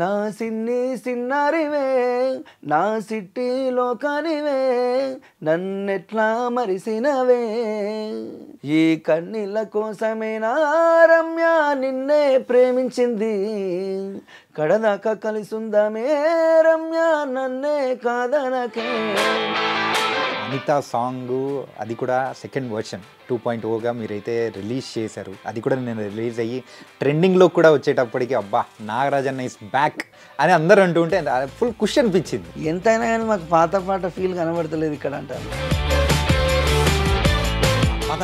నా సిన్ని సిన్నారివే నా సిట్టిలో కనివే నన్నెట్లా మరిసినవే ఈ కన్నీళ్ళ కోసమే నా రమ్య నిన్నే ప్రేమించింది కడదాక కలిసిందామే రమ్య నన్నే కాదనకే అనిత సాంగ్ అది కూడా సెకండ్ వర్షన్ టూ పాయింట్ ఓగా మీరైతే రిలీజ్ చేశారు అది కూడా నేను రిలీజ్ అయ్యి ట్రెండింగ్లో కూడా వచ్చేటప్పటికి అబ్బా నాగరాజ్ అన్న ఇస్ బ్యాక్ అని అందరు అంటూ ఉంటే ఫుల్ కుష్ అనిపించింది ఎంతైనా కానీ మాకు పాత పాట ఫీల్ కనబడతలేదు ఇక్కడ అంటారు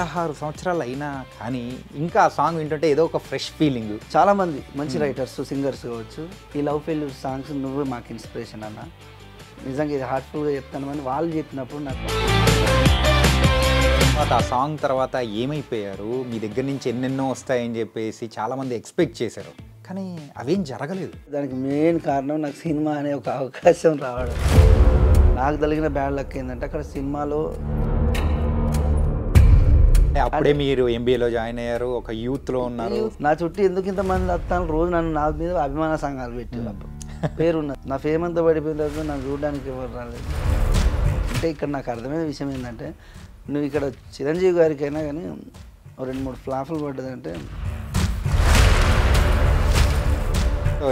పదహారు సంవత్సరాలు అయినా కానీ ఇంకా ఆ సాంగ్ ఏంటంటే ఏదో ఒక ఫ్రెష్ ఫీలింగ్ చాలా మంది మంచి రైటర్స్ సింగర్స్ కావచ్చు ఈ లవ్ ఫెయిల్యూర్ సాంగ్స్ నువ్వు మాకు ఇన్స్పిరేషన్ అన్న నిజంగా ఇది హార్ట్ఫుల్గా చెప్తాను అని వాళ్ళు చెప్పినప్పుడు నాకు తర్వాత ఆ సాంగ్ తర్వాత ఏమైపోయారు మీ దగ్గర నుంచి ఎన్నెన్నో వస్తాయని చెప్పేసి చాలామంది ఎక్స్పెక్ట్ చేశారు కానీ అవేం జరగలేదు దానికి మెయిన్ కారణం నాకు సినిమా అనే ఒక అవకాశం రావడం నాకు కలిగిన బ్యాడ్ లక్ ఏంటంటే అక్కడ సినిమాలో అప్పుడే మీరు ఎంబీఏలో జాయిన్ అయ్యారు ఒక యూత్లో ఉన్నారు నా చుట్టూ ఎందుకు ఇంత మంది వస్తాను రోజు నన్ను నా మీద అభిమాన సంఘాలు పెట్టినప్పుడు పేరున్నది నా ఫేమ్ అంతా పడిపోయినప్పుడు నన్ను చూడడానికి ఎవరు రాలేదు అంటే ఇక్కడ నాకు అర్థమైన విషయం ఏంటంటే నువ్వు ఇక్కడ చిరంజీవి గారికైనా కానీ రెండు మూడు ఫ్లాఫ్లు పడ్డదంటే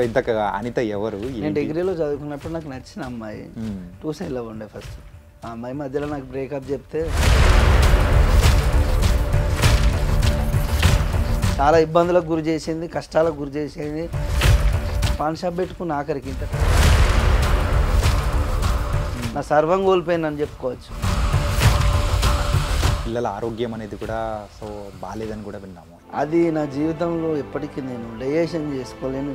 ఇంతక అనిత ఎవరు నేను డిగ్రీలో చదువుకున్నప్పుడు నాకు నచ్చిన అమ్మాయి టూ సైడ్లో ఉండే ఫస్ట్ ఆ అమ్మాయి మధ్యలో నాకు బ్రేకప్ చెప్తే చాలా ఇబ్బందులకు గురి చేసింది కష్టాలకు గురి చేసింది పాన్ షాప్ పెట్టుకున్న ఆఖరికి ఇంత నా సర్వం కోల్పోయిందని చెప్పుకోవచ్చు పిల్లల ఆరోగ్యం అనేది కూడా సో బాగాలేదని కూడా విన్నాము అది నా జీవితంలో ఎప్పటికీ నేను డయేషన్ చేసుకోలేను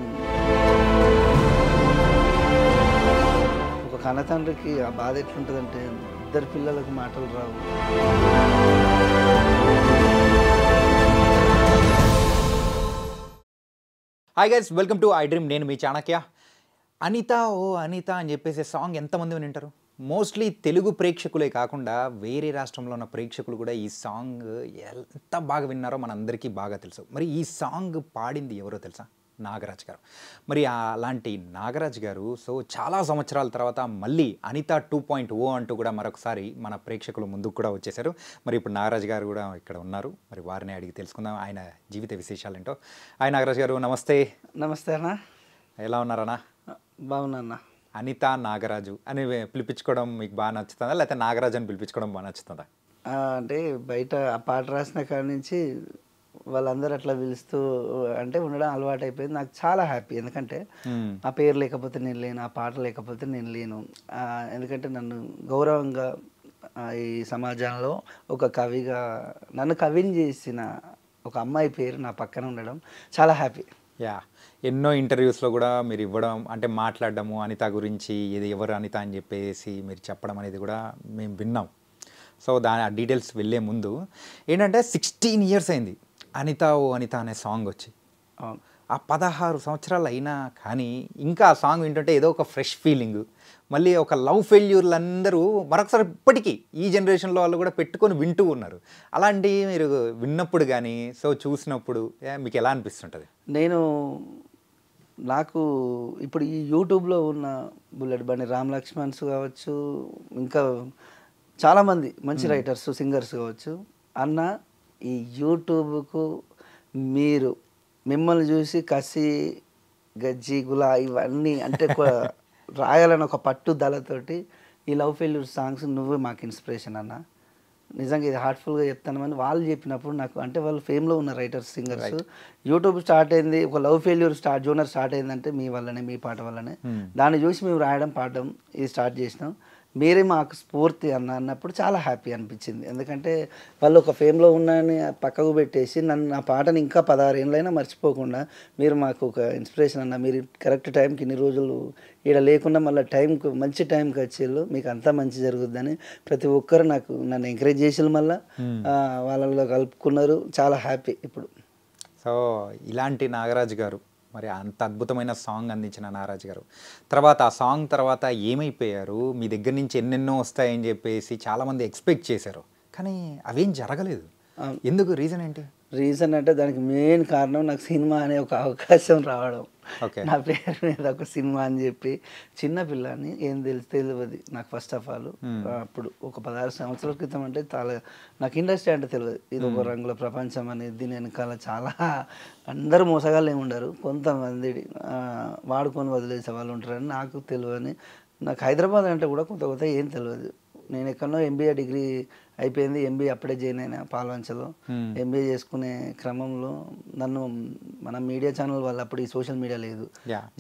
ఒక కన్నతండ్రికి ఆ బాధ ఎట్లుంటుందంటే ఇద్దరు పిల్లలకు మాటలు రావు hi guys welcome to I dream నేను మీ చాణక్య అనిత ఓ అనిత అని చెప్పేసి సాంగ్ ఎంతమంది వింటారు మోస్ట్లీ తెలుగు ప్రేక్షకులే కాకుండా వేరే రాష్ట్రంలో ఉన్న ప్రేక్షకులు కూడా ఈ సాంగ్ ఎంత బాగా విన్నారో మనందరికీ బాగా తెలుసు మరి ఈ సాంగ్ పాడింది ఎవరో తెలుసా నాగరాజ్ గారు మరి అలాంటి నాగరాజ్ గారు సో చాలా సంవత్సరాల తర్వాత మళ్ళీ అనిత టూ పాయింట్ ఓ అంటూ కూడా మరొకసారి మన ప్రేక్షకుల ముందుకు కూడా వచ్చేసారు మరి ఇప్పుడు నాగరాజ్ గారు కూడా ఇక్కడ ఉన్నారు మరి వారిని అడిగి తెలుసుకుందాం ఆయన జీవిత విశేషాలు ఏంటో ఆయన నాగరాజ్ గారు నమస్తే నమస్తే అన్న ఎలా ఉన్నారన్నా బాగున్నా అనిత నాగరాజు అని పిలిపించుకోవడం మీకు బాగా నచ్చుతుందా లేకపోతే నాగరాజు అని పిలిపించుకోవడం బాగా నచ్చుతుందా అంటే బయట ఆ పాట రాసిన కాడ నుంచి వాళ్ళందరూ అట్లా పిలుస్తూ అంటే ఉండడం అలవాటు అయిపోయింది నాకు చాలా హ్యాపీ ఎందుకంటే ఆ పేరు లేకపోతే నేను లేను ఆ పాట లేకపోతే నేను లేను ఎందుకంటే నన్ను గౌరవంగా ఈ సమాజంలో ఒక కవిగా నన్ను కవిని చేసిన ఒక అమ్మాయి పేరు నా పక్కన ఉండడం చాలా హ్యాపీ యా ఎన్నో ఇంటర్వ్యూస్లో కూడా మీరు ఇవ్వడం అంటే మాట్లాడడము అనిత గురించి ఇది ఎవరు అనిత అని చెప్పేసి మీరు చెప్పడం అనేది కూడా మేము విన్నాం సో దాని ఆ డీటెయిల్స్ వెళ్ళే ముందు ఏంటంటే సిక్స్టీన్ ఇయర్స్ అయింది అనిత ఓ అనిత అనే సాంగ్ వచ్చి ఆ పదహారు సంవత్సరాలు అయినా కానీ ఇంకా ఆ సాంగ్ వింటుంటే ఏదో ఒక ఫ్రెష్ ఫీలింగ్ మళ్ళీ ఒక లవ్ ఫెయిల్యూర్లు అందరూ మరొకసారి ఇప్పటికీ ఈ జనరేషన్లో వాళ్ళు కూడా పెట్టుకొని వింటూ ఉన్నారు అలాంటి మీరు విన్నప్పుడు కానీ సో చూసినప్పుడు మీకు ఎలా అనిపిస్తుంటుంది నేను నాకు ఇప్పుడు ఈ యూట్యూబ్లో ఉన్న బుల్లెట్ బండి రామ్ లక్ష్మణ్స్ కావచ్చు ఇంకా చాలామంది మంచి రైటర్స్ సింగర్స్ కావచ్చు అన్న ఈ యూట్యూబ్కు మీరు మిమ్మల్ని చూసి కసి గజ్జి గులా ఇవన్నీ అంటే రాయాలని ఒక పట్టుదలతోటి ఈ లవ్ ఫెయిల్యూర్ సాంగ్స్ నువ్వే మాకు ఇన్స్పిరేషన్ అన్న నిజంగా ఇది హార్ట్ఫుల్గా చెప్తానమని వాళ్ళు చెప్పినప్పుడు నాకు అంటే వాళ్ళు ఫేమ్లో ఉన్న రైటర్స్ సింగర్స్ యూట్యూబ్ స్టార్ట్ అయింది ఒక లవ్ ఫెయిల్యూర్ స్టార్ట్ జూనర్ స్టార్ట్ అయిందంటే మీ వల్లనే మీ పాట వల్లనే hmm. దాన్ని చూసి మేము రాయడం పాడడం ఇది స్టార్ట్ చేసినాం మీరే మాకు స్ఫూర్తి అన్న అన్నప్పుడు చాలా హ్యాపీ అనిపించింది ఎందుకంటే వాళ్ళు ఒక ఫేమ్లో ఉన్నాయని పక్కకు పెట్టేసి నన్ను నా పాటని ఇంకా పదహారేళ్ళైనా మర్చిపోకుండా మీరు మాకు ఒక ఇన్స్పిరేషన్ అన్న మీరు కరెక్ట్ టైంకి ఇన్ని రోజులు ఇక్కడ లేకుండా మళ్ళీ టైంకు మంచి టైంకి వచ్చేళ్ళు మీకు అంతా మంచి జరుగుద్దని ప్రతి ఒక్కరు నాకు నన్ను ఎంకరేజ్ చేసిన మళ్ళీ వాళ్ళలో కలుపుకున్నారు చాలా హ్యాపీ ఇప్పుడు సో ఇలాంటి నాగరాజు గారు మరి అంత అద్భుతమైన సాంగ్ అందించిన నారాజ్ గారు తర్వాత ఆ సాంగ్ తర్వాత ఏమైపోయారు మీ దగ్గర నుంచి ఎన్నెన్నో వస్తాయని చెప్పేసి చాలామంది ఎక్స్పెక్ట్ చేశారు కానీ అవేం జరగలేదు ఎందుకు రీజన్ ఏంటి రీజన్ అంటే దానికి మెయిన్ కారణం నాకు సినిమా అనే ఒక అవకాశం రావడం నా పేరు మీద ఒక సినిమా అని చెప్పి చిన్న పిల్లని ఏం తెలిసి తెలియదు నాకు ఫస్ట్ ఆఫ్ ఆల్ అప్పుడు ఒక పదహారు సంవత్సరాల క్రితం అంటే చాలా నాకు ఇండస్ట్రీ అంటే తెలియదు ఇది ఒక hmm. రంగుల ప్రపంచం అనేది వెనకాల చాలా అందరూ మోసగాళ్ళు ఉండరు కొంతమంది వాడుకొని వదిలేసే వాళ్ళు ఉంటారని నాకు తెలియని నాకు హైదరాబాద్ అంటే కూడా కొంత కొత్త ఏం తెలియదు నేను ఎక్కడో ఎంబీఏ డిగ్రీ అయిపోయింది ఎంబీ అప్పుడే జాయిన్ అయినా పాల్వంచలో ఎంబీఏ చేసుకునే క్రమంలో నన్ను మన మీడియా ఛానల్ వాళ్ళు అప్పుడు ఈ సోషల్ మీడియా లేదు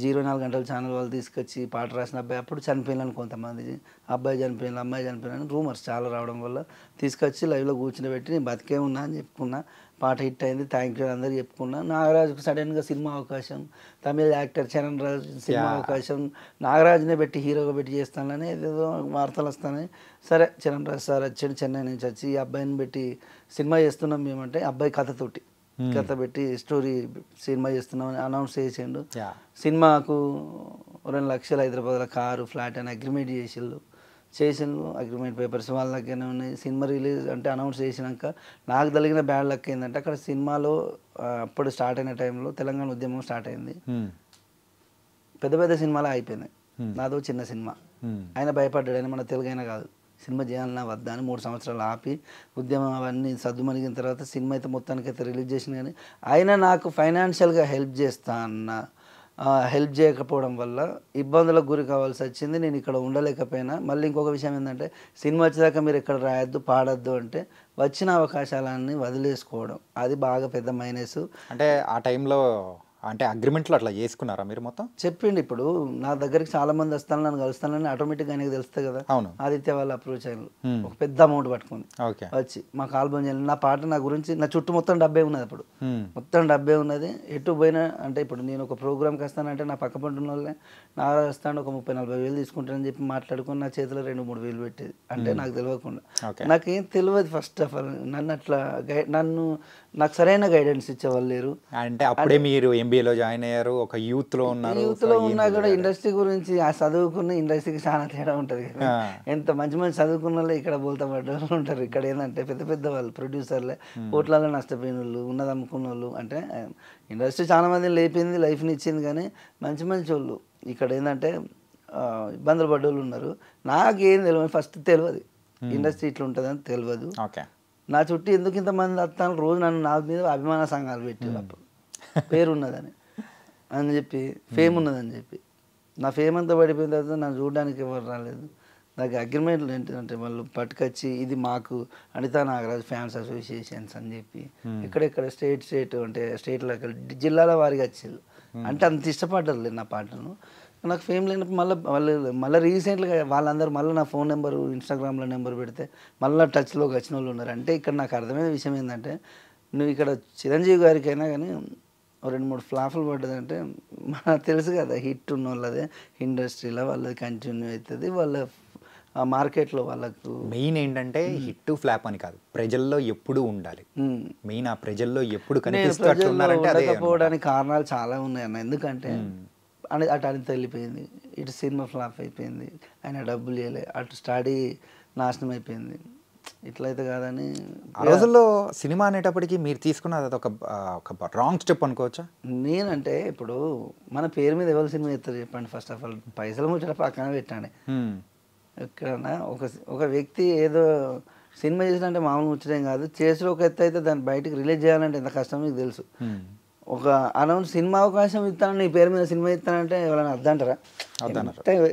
జీరో నాలుగు గంటల ఛానల్ వాళ్ళు తీసుకొచ్చి పాట రాసిన అబ్బాయి అప్పుడు చనిపోయినాను కొంతమంది అబ్బాయి చనిపోయిన అమ్మాయి చనిపోయిన రూమర్స్ చాలా రావడం వల్ల తీసుకొచ్చి లైవ్లో కూర్చుని పెట్టి నేను బతికే ఉన్నా అని చెప్పుకున్నా పాట హిట్ అయింది థ్యాంక్ యూ అందరూ చెప్పుకున్నా నాగరాజుకు సడన్గా సినిమా అవకాశం తమిళ యాక్టర్ చరణ్ రాజు సినిమా అవకాశం నాగరాజునే పెట్టి హీరోగా పెట్టి చేస్తానని ఏదేదో వార్తలు వస్తానని సరే చరణ్ రాజు సార్ వచ్చాడు చెన్నై నుంచి వచ్చి ఈ అబ్బాయిని పెట్టి సినిమా చేస్తున్నాం మేమంటే అబ్బాయి కథతోటి కథ పెట్టి స్టోరీ సినిమా చేస్తున్నామని అనౌన్స్ చేసిండు సినిమాకు రెండు లక్షలు హైదరాబాద్లో కారు ఫ్లాట్ అని అగ్రిమెంట్ చేసిండు చేసాను అగ్రిమెంట్ పేపర్స్ వాళ్ళ దగ్గరనే ఉన్నాయి సినిమా రిలీజ్ అంటే అనౌన్స్ చేసినాక నాకు తగిలిన బ్యాడ్ లక్ ఏంటంటే అక్కడ సినిమాలో అప్పుడు స్టార్ట్ అయిన టైంలో తెలంగాణ ఉద్యమం స్టార్ట్ అయింది పెద్ద పెద్ద సినిమాలు అయిపోయినాయి నాదో చిన్న సినిమా ఆయన భయపడ్డాడు ఆయన మన తెలుగు అయినా కాదు సినిమా చేయాలన్నా వద్దా అని మూడు సంవత్సరాలు ఆపి ఉద్యమం అవన్నీ సర్దుమణిగిన తర్వాత సినిమా అయితే మొత్తానికి అయితే రిలీజ్ చేసిన కానీ ఆయన నాకు ఫైనాన్షియల్గా హెల్ప్ చేస్తా అన్న హెల్ప్ చేయకపోవడం వల్ల ఇబ్బందులకు గురి కావాల్సి వచ్చింది నేను ఇక్కడ ఉండలేకపోయినా మళ్ళీ ఇంకొక విషయం ఏంటంటే సినిమా వచ్చేదాకా మీరు ఇక్కడ రాయొద్దు పాడొద్దు అంటే వచ్చిన అవకాశాలన్నీ వదిలేసుకోవడం అది బాగా పెద్ద మైనస్ అంటే ఆ టైంలో అంటే అగ్రిమెంట్లో అట్లా చేసుకున్నారా మీరు మొత్తం చెప్పిండి ఇప్పుడు నా దగ్గరికి చాలా మంది వస్తాను నన్ను కలుస్తానని ఆటోమేటిక్గా ఆయనకు తెలుస్తుంది కదా అవును ఆదిత్య వాళ్ళు అప్రోచ్ అయిన ఒక పెద్ద అమౌంట్ పట్టుకుంది ఓకే వచ్చి మాకు ఆల్బమ్ చేయాలి నా పాట నా గురించి నా చుట్టూ మొత్తం డబ్బే ఉన్నది అప్పుడు మొత్తం డబ్బే ఉన్నది ఎటు పోయినా అంటే ఇప్పుడు నేను ఒక ప్రోగ్రామ్కి వస్తానంటే నా పక్క పంటున్న వాళ్ళే నా వస్తాను ఒక ముప్పై నలభై వేలు తీసుకుంటానని చెప్పి మాట్లాడుకుని నా చేతిలో రెండు మూడు వేలు పెట్టేది అంటే నాకు తెలియకుండా నాకేం తెలియదు ఫస్ట్ ఆఫ్ ఆల్ నన్ను అట్లా గైడ్ నన్ను నాకు సరైన గైడెన్స్ ఇచ్చేవాళ్ళు లేరు అంటే అప్పుడే మీరు ఎంబీఏలో జాయిన్ అయ్యారు ఒక యూత్ లో ఉన్నారు యూత్ లో ఉన్నా కూడా ఇండస్ట్రీ గురించి ఆ చదువుకున్న ఇండస్ట్రీకి చాలా తేడా ఉంటుంది కదా ఎంత మంచి మంచి చదువుకున్న వాళ్ళు ఇక్కడ బోల్తా పడ్డవాళ్ళు ఉంటారు ఇక్కడ ఏంటంటే పెద్ద పెద్ద వాళ్ళు ప్రొడ్యూసర్లే కోట్లలో నష్టపోయిన వాళ్ళు ఉన్నది అమ్ముకున్న వాళ్ళు అంటే ఇండస్ట్రీ చాలా మంది లేపింది లైఫ్ని ఇచ్చింది కానీ మంచి మంచి వాళ్ళు ఇక్కడ ఏంటంటే ఇబ్బందులు పడ్డోళ్ళు ఉన్నారు నాకేం తెలియదు ఫస్ట్ తెలియదు ఇండస్ట్రీ ఇట్లా అని తెలియదు ఓకే నా చుట్టూ ఎందుకు ఇంతమంది వస్తాను రోజు నన్ను నా మీద అభిమాన సంఘాలు పెట్టారు అప్పుడు ఉన్నదని hmm. అని చెప్పి ఫేమ్ ఉన్నదని చెప్పి నా ఫేమ్ అంతా పడిపోయిన తర్వాత నన్ను చూడడానికి ఎవరు రాలేదు నాకు అగ్రిమెంట్లు ఏంటంటే వాళ్ళు పట్టుకొచ్చి ఇది మాకు అనితా నాగరాజు ఫ్యాన్స్ అసోసియేషన్స్ అని చెప్పి hmm. ఎక్కడెక్కడ స్టేట్ స్టేట్ అంటే స్టేట్లకు జిల్లాల వారికి వచ్చారు hmm. అంటే అంత ఇష్టపడ్డది నా పాటను నాకు ఫేమ్ లేనప్పుడు మళ్ళీ వాళ్ళు మళ్ళీ రీసెంట్గా వాళ్ళందరూ మళ్ళీ నా ఫోన్ నెంబరు ఇన్స్టాగ్రామ్లో నెంబర్ పెడితే మళ్ళీ టచ్లోకి వచ్చిన వాళ్ళు ఉన్నారు అంటే ఇక్కడ నాకు అర్థమైన విషయం ఏంటంటే నువ్వు ఇక్కడ చిరంజీవి గారికైనా కానీ రెండు మూడు ఫ్లాఫ్లు పడ్డదంటే మనకు తెలుసు కదా హిట్ ఉన్న వాళ్ళదే ఇండస్ట్రీలో వాళ్ళది కంటిన్యూ అవుతుంది వాళ్ళ మార్కెట్లో వాళ్ళకు మెయిన్ ఏంటంటే హిట్ ఫ్లాప్ అని కాదు ప్రజల్లో ఎప్పుడు ఉండాలి మెయిన్ ఆ ప్రజల్లో ఎప్పుడు కనిపిస్తూ కారణాలు చాలా ఉన్నాయి అన్న ఎందుకంటే అని అటు అని వెళ్ళిపోయింది ఇటు సినిమా ఫ్లాప్ అయిపోయింది ఆయన డబ్బులు వేయలే అటు స్టడీ నాశనం అయిపోయింది ఇట్లయితే కాదని ఆ రోజుల్లో సినిమా అనేటప్పటికి మీరు తీసుకున్న అది ఒక ఒక రాంగ్ స్టెప్ అనుకోవచ్చా నేనంటే ఇప్పుడు మన పేరు మీద ఎవరు సినిమా ఇస్తారు చెప్పండి ఫస్ట్ ఆఫ్ ఆల్ పైసలు ముచ్చట పక్కన పెట్టండి ఎక్కడన్నా ఒక ఒక వ్యక్తి ఏదో సినిమా చేసినంటే మామూలు ముచ్చటం కాదు చేసిన ఒక ఎత్తు అయితే దాన్ని బయటకు రిలీజ్ చేయాలంటే ఎంత కష్టం మీకు తెలుసు ఒక అనౌన్స్ సినిమా అవకాశం ఇస్తాను నీ పేరు మీద సినిమా ఇస్తానంటే ఎవరైనా అద్దంటారా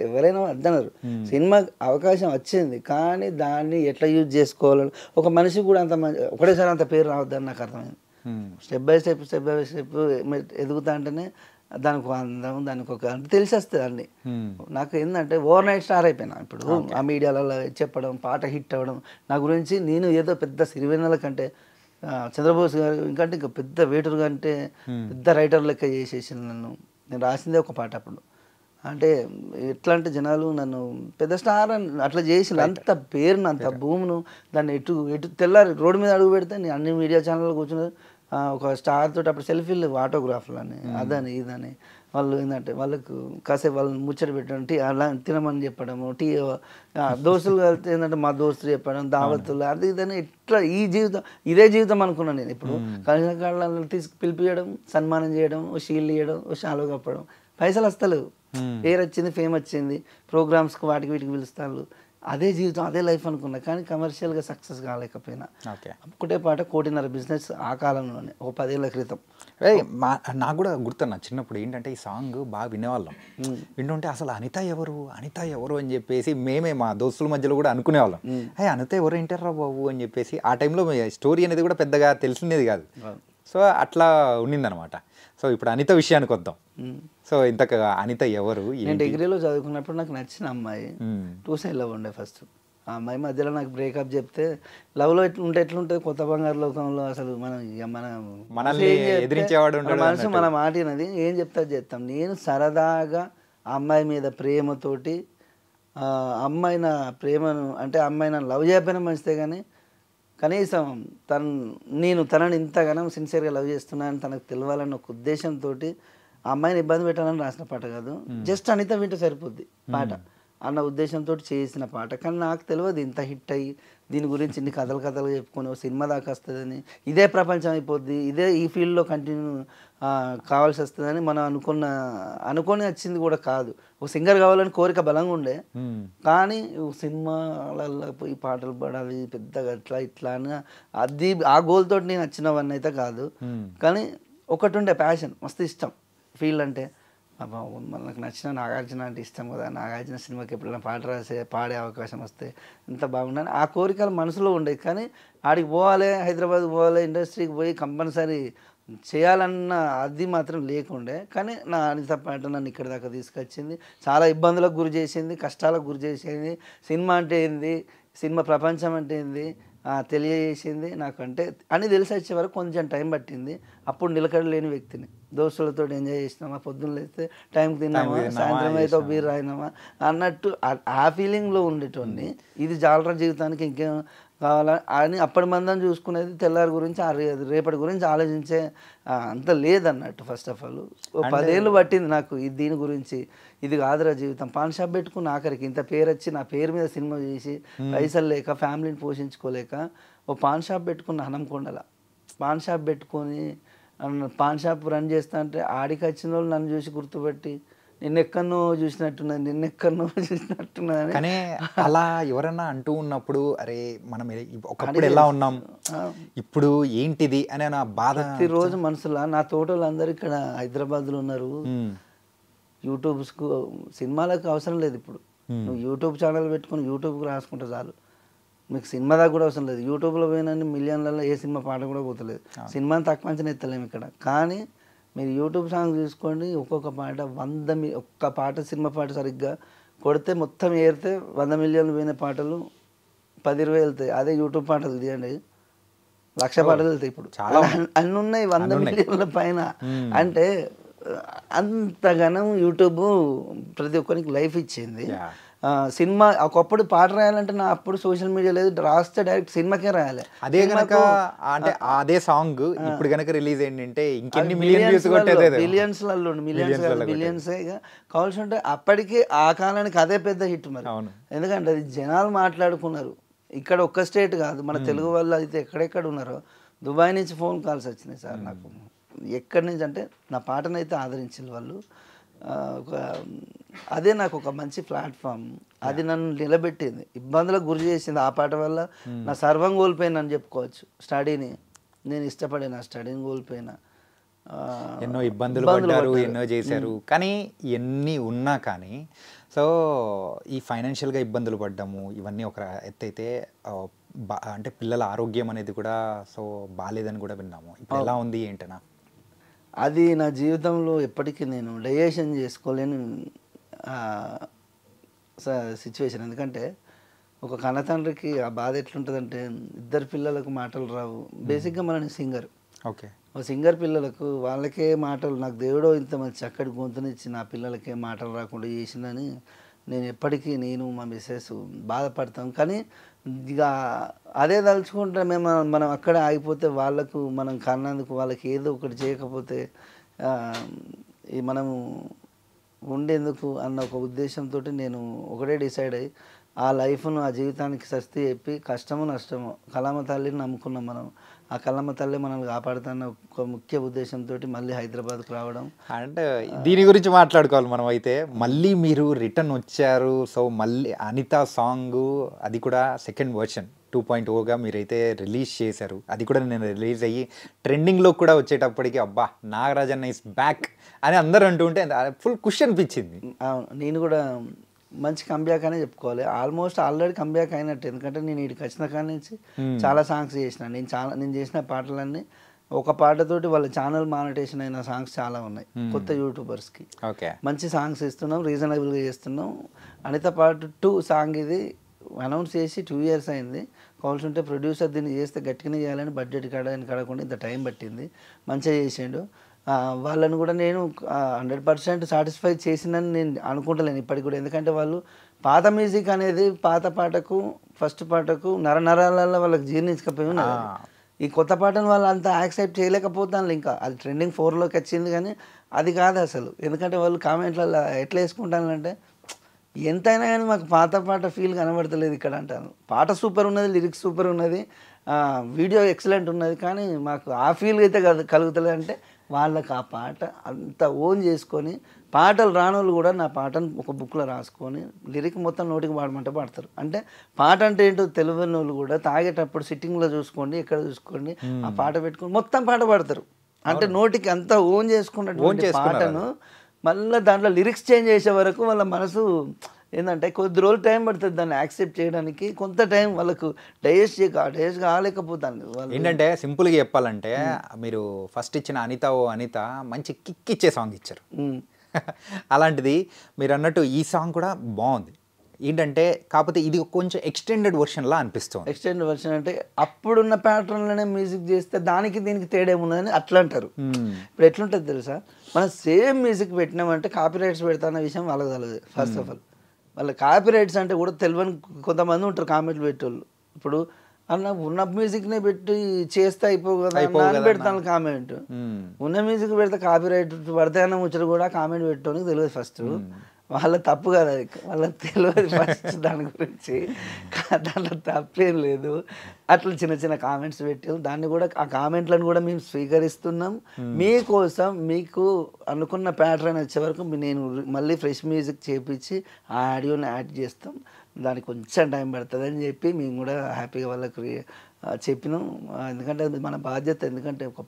ఎవరైనా అద్దనరు సినిమా అవకాశం వచ్చింది కానీ దాన్ని ఎట్లా యూజ్ చేసుకోవాలి ఒక మనిషి కూడా అంత ఒకటేసారి అంత పేరు రావద్దని నాకు అర్థమైంది step by step step by step ఎదుగుతా అంటేనే దానికి అందం దానికి ఒక అంటే తెలిసేస్తుంది అన్ని నాకు ఏంటంటే ఓవర్ నైట్ స్టార్ అయిపోయినా ఇప్పుడు ఆ మీడియాలలో చెప్పడం పాట హిట్ అవ్వడం నా గురించి నేను ఏదో పెద్ద సిరివెన్నెల కంటే చంద్రబోస్ గారు ఇంకంటే ఇంకా పెద్ద వేటర్ అంటే hmm. పెద్ద రైటర్ లెక్క చేసేసి నన్ను నేను రాసిందే ఒక పాట అప్పుడు అంటే ఎట్లా అంటే జనాలు నన్ను పెద్ద స్టార్ అని అట్లా చేసిన అంత పేరును అంత భూమును దాన్ని ఎటు ఎటు తెల్లారి రోడ్డు మీద అడుగు పెడితే నేను అన్ని మీడియా ఛానల్లో కూర్చున్నారు ఒక స్టార్ తోటి అప్పుడు సెల్ఫీలు ఆటోగ్రాఫ్లు అని hmm. అదని ఇదని వాళ్ళు ఏంటంటే వాళ్ళకు కాసేపు వాళ్ళని ముచ్చట పెట్టడం టీ అలా తినమని చెప్పడము టీ దోస్తులు వెళ్తే ఏంటంటే మా దోస్తులు చెప్పడం దావతులు అది ఇదని ఇట్లా ఈ జీవితం ఇదే జీవితం అనుకున్నాను నేను ఇప్పుడు కలిసిన కాళ్ళు తీసుకు పిలిపించడం సన్మానం చేయడం ఓ షీల్డ్ ఇవ్వడం ఓ షాలు కప్పడం పైసలు వస్తలేవు పేరు వచ్చింది ఫేమ్ వచ్చింది ప్రోగ్రామ్స్కి వాటికి వీటికి పిలుస్తారు అదే జీవితం అదే లైఫ్ అనుకున్నా కానీ కమర్షియల్గా సక్సెస్ కాలేకపోయినా ఒక్కటే పాట కోటిన్నర బిజినెస్ ఆ కాలంలోనే ఒక పదేళ్ల క్రితం రే మా నాకు కూడా గుర్తున్నా చిన్నప్పుడు ఏంటంటే ఈ సాంగ్ బాగా వినేవాళ్ళం వింటుంటే అసలు అనిత ఎవరు అనిత ఎవరు అని చెప్పేసి మేమే మా దోస్తుల మధ్యలో కూడా అనుకునేవాళ్ళం అయ్యే అనిత ఎవరు ఏంటారా బాబు అని చెప్పేసి ఆ టైంలో స్టోరీ అనేది కూడా పెద్దగా తెలిసిందేది కాదు సో అట్లా అనమాట సో ఇప్పుడు అనిత విషయానికి వద్దాం సో ఇంత అనిత ఎవరు నేను డిగ్రీలో చదువుకున్నప్పుడు నాకు నచ్చిన అమ్మాయి టూ సైడ్ లవ్ ఉండే ఫస్ట్ ఆ అమ్మాయి మధ్యలో నాకు బ్రేకప్ చెప్తే లవ్లో ఉంటే ఎట్లుంటుంది కొత్త బంగారు లోకంలో అసలు మనం మన ఎదిరించేవాడు మనసు మన మాటినది ఏం చెప్తా చెప్తాం నేను సరదాగా అమ్మాయి మీద ప్రేమతోటి అమ్మాయి నా ప్రేమను అంటే అమ్మాయి నన్ను లవ్ చేయకపోయినా మంచిదే కానీ కనీసం తన నేను తనని ఇంతగానం సిన్సియర్గా లవ్ చేస్తున్నానని తనకు తెలియాలన్న ఒక ఉద్దేశంతో అమ్మాయిని ఇబ్బంది పెట్టాలని రాసిన పాట కాదు జస్ట్ అనిత వింటే సరిపోద్ది పాట అన్న ఉద్దేశంతో చేసిన పాట కానీ నాకు తెలియదు ఇంత హిట్ అయ్యి దీని గురించి ఇన్ని కథలు కథలు చెప్పుకొని సినిమా దాకా వస్తుందని ఇదే ప్రపంచం అయిపోద్ది ఇదే ఈ ఫీల్డ్లో కంటిన్యూ కావాల్సి వస్తుందని మనం అనుకున్న అనుకొని వచ్చింది కూడా కాదు ఒక సింగర్ కావాలని కోరిక బలంగా ఉండే కానీ సినిమాలలో పోయి పాటలు పాడాలి పెద్దగా అట్లా ఇట్లా అని అది ఆ గోల్తో నేను వచ్చినవన్నీ అయితే కాదు కానీ ఒకటి ఉండే ప్యాషన్ మస్తు ఇష్టం ఫీల్డ్ అంటే మనకు నచ్చిన నాగార్జున అంటే ఇష్టం కదా నాగార్జున సినిమాకి ఎప్పుడైనా పాట రాసే పాడే అవకాశం వస్తే ఎంత బాగుండని ఆ కోరికలు మనసులో ఉండేవి కానీ ఆడికి పోవాలి హైదరాబాద్ పోవాలి ఇండస్ట్రీకి పోయి కంపల్సరీ చేయాలన్న అది మాత్రం లేకుండే కానీ నా అనిత పాట నన్ను ఇక్కడ దాకా తీసుకొచ్చింది చాలా ఇబ్బందులకు గురి చేసింది కష్టాలకు గురి చేసింది సినిమా అంటే ఏంది సినిమా ప్రపంచం అంటే ఏంది తెలియజేసింది నాకంటే అని తెలిసి వచ్చే వరకు కొంచెం టైం పట్టింది అప్పుడు నిలకడ లేని వ్యక్తిని దోస్తులతో ఎంజాయ్ చేసినామా పొద్దున్న లేస్తే టైంకి తిన్నామా సాయంత్రం అయితే బీర్ రాయినామా అన్నట్టు ఆ ఫీలింగ్లో ఉండేటోడిని ఇది జాలరా జీవితానికి ఇంకేం కావాలా అని అప్పటి మందని చూసుకునేది తెల్లారి గురించి రేపటి గురించి ఆలోచించే అంత లేదన్నట్టు ఫస్ట్ ఆఫ్ ఆల్ పదేళ్ళు పట్టింది నాకు దీని గురించి ఇది కాదురా జీవితం పాన్ షాప్ పెట్టుకున్న ఆఖరికి ఇంత పేరు వచ్చి నా పేరు మీద సినిమా చేసి పైసలు లేక ఫ్యామిలీని పోషించుకోలేక ఓ పాన్ షాప్ పెట్టుకున్న హనంకొండల పాన్ షాప్ పెట్టుకొని పాన్ షాప్ రన్ చేస్తా అంటే ఆడికి వచ్చిన వాళ్ళు నన్ను చూసి గుర్తుపెట్టి నిన్నెక్కనో చూసినట్టున్నా నిన్నెక్కనో చూసినట్టున్నా కానీ అలా ఎవరైనా అంటూ ఉన్నప్పుడు అరే మనం ఒకప్పుడు ఎలా ఉన్నాం ఇప్పుడు ఏంటిది అని నా బాధ ప్రతిరోజు మనసులా నా తోటలు అందరు ఇక్కడ హైదరాబాద్లో ఉన్నారు కు సినిమాలకు అవసరం లేదు ఇప్పుడు నువ్వు యూట్యూబ్ ఛానల్ పెట్టుకుని యూట్యూబ్ రాసుకుంటే చాలు మీకు సినిమా దాకా కూడా అవసరం లేదు యూట్యూబ్లో పోయినా మిలియన్లలో ఏ సినిమా పాట కూడా పోతలేదు సినిమాని తక్కువ అంచనా ఎత్తలేము ఇక్కడ కానీ మీరు యూట్యూబ్ సాంగ్స్ చూసుకోండి ఒక్కొక్క పాట వంద మి ఒక్క పాట సినిమా పాట సరిగ్గా కొడితే మొత్తం ఏరితే వంద మిలియన్లు పోయిన పాటలు పది ఇరవై వెళ్తాయి అదే యూట్యూబ్ పాటలు తీయండి లక్ష పాటలు వెళ్తాయి ఇప్పుడు చాలా అన్ని ఉన్నాయి వంద మిలియన్ల పైన అంటే అంతగానం యూట్యూబ్ ప్రతి ఒక్కరికి లైఫ్ ఇచ్చింది సినిమా ఒకప్పుడు పాట రాయాలంటే నా అప్పుడు సోషల్ మీడియా లేదు రాస్తే డైరెక్ట్ సినిమాకే రాయాలి అదే కనుక అంటే అదే సాంగ్ ఇప్పుడు కనుక రిలీజ్ అంటే ఇంకెన్ని మిలియన్స్ మిలియన్స్ మిలియన్స్ మిలియన్స్ కావాల్సి ఉంటే అప్పటికి ఆ కాలానికి అదే పెద్ద హిట్ మరి ఎందుకంటే అది జనాలు మాట్లాడుకున్నారు ఇక్కడ ఒక్క స్టేట్ కాదు మన తెలుగు వాళ్ళు అయితే ఎక్కడెక్కడ ఉన్నారో దుబాయ్ నుంచి ఫోన్ కాల్స్ వచ్చినాయి సార్ నాకు ఎక్కడి నుంచి అంటే నా పాటను అయితే ఆదరించిన వాళ్ళు ఒక అదే నాకు ఒక మంచి ప్లాట్ఫామ్ అది నన్ను నిలబెట్టింది ఇబ్బందులకు గురి చేసింది ఆ పాట వల్ల hmm. నా సర్వం అని చెప్పుకోవచ్చు స్టడీని నేను ఇష్టపడిన స్టడీని కోల్పోయినా ఎన్నో ఇబ్బందులు పడ్డారు ఎన్నో చేశారు hmm. కానీ ఎన్ని ఉన్నా కానీ సో ఈ ఫైనాన్షియల్గా ఇబ్బందులు పడ్డాము ఇవన్నీ ఒక ఎత్తైతే అంటే పిల్లల ఆరోగ్యం అనేది కూడా సో బాగాలేదని కూడా విన్నాము ఇప్పుడు ఎలా ఉంది ఏంటనా అది నా జీవితంలో ఎప్పటికీ నేను డైజెషన్ చేసుకోలేని సిచ్యువేషన్ ఎందుకంటే ఒక కన్నతండ్రికి ఆ బాధ ఎట్లుంటుందంటే ఇద్దరు పిల్లలకు మాటలు రావు బేసిక్గా మన సింగర్ ఓకే సింగర్ పిల్లలకు వాళ్ళకే మాటలు నాకు దేవుడో ఇంత మంచి చక్కటి గొంతునిచ్చి నా పిల్లలకే మాటలు రాకుండా చేసిందని నేను ఎప్పటికీ నేను మా మిస్సెస్ బాధపడతాం కానీ ఇక అదే తలుచుకుంటే మేము మనం అక్కడ ఆగిపోతే వాళ్ళకు మనం కన్నందుకు వాళ్ళకి ఏదో ఒకటి చేయకపోతే మనము ఉండేందుకు అన్న ఒక ఉద్దేశంతో నేను ఒకటే డిసైడ్ అయ్యి ఆ లైఫ్ను ఆ జీవితానికి సస్తి చెప్పి కష్టము నష్టము కలామ తల్లిని నమ్ముకున్నాం మనం ఆ కళ్ళమ్మ తల్లి మనల్ని కాపాడుతున్న ఒక ముఖ్య ఉద్దేశంతో మళ్ళీ హైదరాబాద్కు రావడం అంటే దీని గురించి మాట్లాడుకోవాలి మనం అయితే మళ్ళీ మీరు రిటర్న్ వచ్చారు సో మళ్ళీ అనిత సాంగ్ అది కూడా సెకండ్ వర్షన్ టూ పాయింట్ ఓగా మీరైతే రిలీజ్ చేశారు అది కూడా నేను రిలీజ్ అయ్యి ట్రెండింగ్లో కూడా వచ్చేటప్పటికి అబ్బా నాగరాజన్న ఇస్ బ్యాక్ అని అందరూ అంటూ ఉంటే ఫుల్ కుష్ అనిపించింది నేను కూడా మంచి కంబ్యాక్ అనే చెప్పుకోవాలి ఆల్మోస్ట్ ఆల్రెడీ కంబ్యాక్ అయినట్టు ఎందుకంటే నేను ఇక్కడికి వచ్చిన కాడి నుంచి hmm. చాలా సాంగ్స్ చేసిన నేను చాలా నేను చేసిన పాటలన్నీ ఒక పాటతోటి వాళ్ళ ఛానల్ మానిటేషన్ అయిన సాంగ్స్ చాలా ఉన్నాయి hmm. కొత్త యూట్యూబర్స్కి మంచి సాంగ్స్ ఇస్తున్నాం రీజనబుల్గా చేస్తున్నాం అనిత పాటు టూ సాంగ్ ఇది అనౌన్స్ చేసి టూ ఇయర్స్ అయింది కావాల్సి ఉంటే ప్రొడ్యూసర్ దీన్ని చేస్తే గట్టిగానే చేయాలని బడ్జెట్ కడ కడకుండా ఇంత టైం పట్టింది మంచిగా చేసిండు వాళ్ళని కూడా నేను హండ్రెడ్ పర్సెంట్ సాటిస్ఫై చేసినని నేను అనుకుంటలేను ఇప్పటికి కూడా ఎందుకంటే వాళ్ళు పాత మ్యూజిక్ అనేది పాత పాటకు ఫస్ట్ పాటకు నర నరనరాలలో వాళ్ళకి జీర్ణించకపోయి ఈ కొత్త పాటను వాళ్ళు అంత యాక్సెప్ట్ చేయలేకపోతాను ఇంకా అది ట్రెండింగ్ ఫోర్లోకి వచ్చింది కానీ అది కాదు అసలు ఎందుకంటే వాళ్ళు కామెంట్లలో ఎట్లా వేసుకుంటానంటే ఎంతైనా కానీ మాకు పాత పాట ఫీల్ కనబడతలేదు ఇక్కడ అంటాను పాట సూపర్ ఉన్నది లిరిక్స్ సూపర్ ఉన్నది వీడియో ఎక్సలెంట్ ఉన్నది కానీ మాకు ఆ ఫీల్ అయితే కలుగుతలేదు అంటే వాళ్ళకి ఆ పాట అంత ఓన్ చేసుకొని పాటలు రానోళ్ళు కూడా నా పాటను ఒక బుక్లో రాసుకొని లిరిక్ మొత్తం నోటికి పాడమంటే పాడతారు అంటే పాట అంటే ఏంటో తెలివైన వాళ్ళు కూడా తాగేటప్పుడు సిట్టింగ్లో చూసుకోండి ఎక్కడ చూసుకోండి ఆ పాట పెట్టుకొని మొత్తం పాట పాడతారు అంటే నోటికి అంత ఓన్ చేసే పాటను మళ్ళీ దాంట్లో లిరిక్స్ చేంజ్ చేసే వరకు వాళ్ళ మనసు ఏంటంటే కొద్ది రోజులు టైం పడుతుంది దాన్ని యాక్సెప్ట్ చేయడానికి కొంత టైం వాళ్ళకు డైజెస్ట్ చేయక డైజెస్ట్ కాలేకపోతాను ఏంటంటే సింపుల్గా చెప్పాలంటే మీరు ఫస్ట్ ఇచ్చిన అనిత ఓ అనిత మంచి కిక్ ఇచ్చే సాంగ్ ఇచ్చారు అలాంటిది మీరు అన్నట్టు ఈ సాంగ్ కూడా బాగుంది ఏంటంటే కాకపోతే ఇది కొంచెం ఎక్స్టెండెడ్ లా అనిపిస్తుంది ఎక్స్టెండెడ్ వర్షన్ అంటే అప్పుడున్న ప్యాటర్న్లోనే మ్యూజిక్ చేస్తే దానికి దీనికి తేడా ఏముందని అట్లా అంటారు ఇప్పుడు ఎట్లుంటుంది తెలుసా మనం సేమ్ మ్యూజిక్ పెట్టినామంటే కాపీ రైట్స్ పెడతా అన్న విషయం వాళ్ళకి తెలియదు ఫస్ట్ ఆఫ్ ఆల్ వాళ్ళ కాపీ రైట్స్ అంటే కూడా తెలియని కొంతమంది ఉంటారు కామెంట్లు పెట్టేవాళ్ళు ఇప్పుడు అన్న ఉన్న మ్యూజిక్నే పెట్టి చేస్తే అయిపోతుంది పెడతాను కామెంట్ ఉన్న మ్యూజిక్ పెడితే కాపీ రైట్ పడితే ముచ్చట కూడా కామెంట్ పెట్టడానికి తెలియదు ఫస్ట్ వాళ్ళ తప్పు కాదు అది వాళ్ళకి తెలియదు ఫస్ట్ దాని గురించి దాంట్లో తప్పేం లేదు అట్లా చిన్న చిన్న కామెంట్స్ పెట్టి దాన్ని కూడా ఆ కామెంట్లను కూడా మేము స్వీకరిస్తున్నాం మీకోసం మీకు అనుకున్న ప్యాటర్న్ వచ్చే వరకు నేను మళ్ళీ ఫ్రెష్ మ్యూజిక్ చేపించి ఆ ఆడియోని యాడ్ చేస్తాం దానికి కొంచెం టైం పడుతుంది అని చెప్పి మేము కూడా హ్యాపీగా వాళ్ళకి చెప్పినాం ఎందుకంటే అది మన బాధ్యత ఎందుకంటే ఒక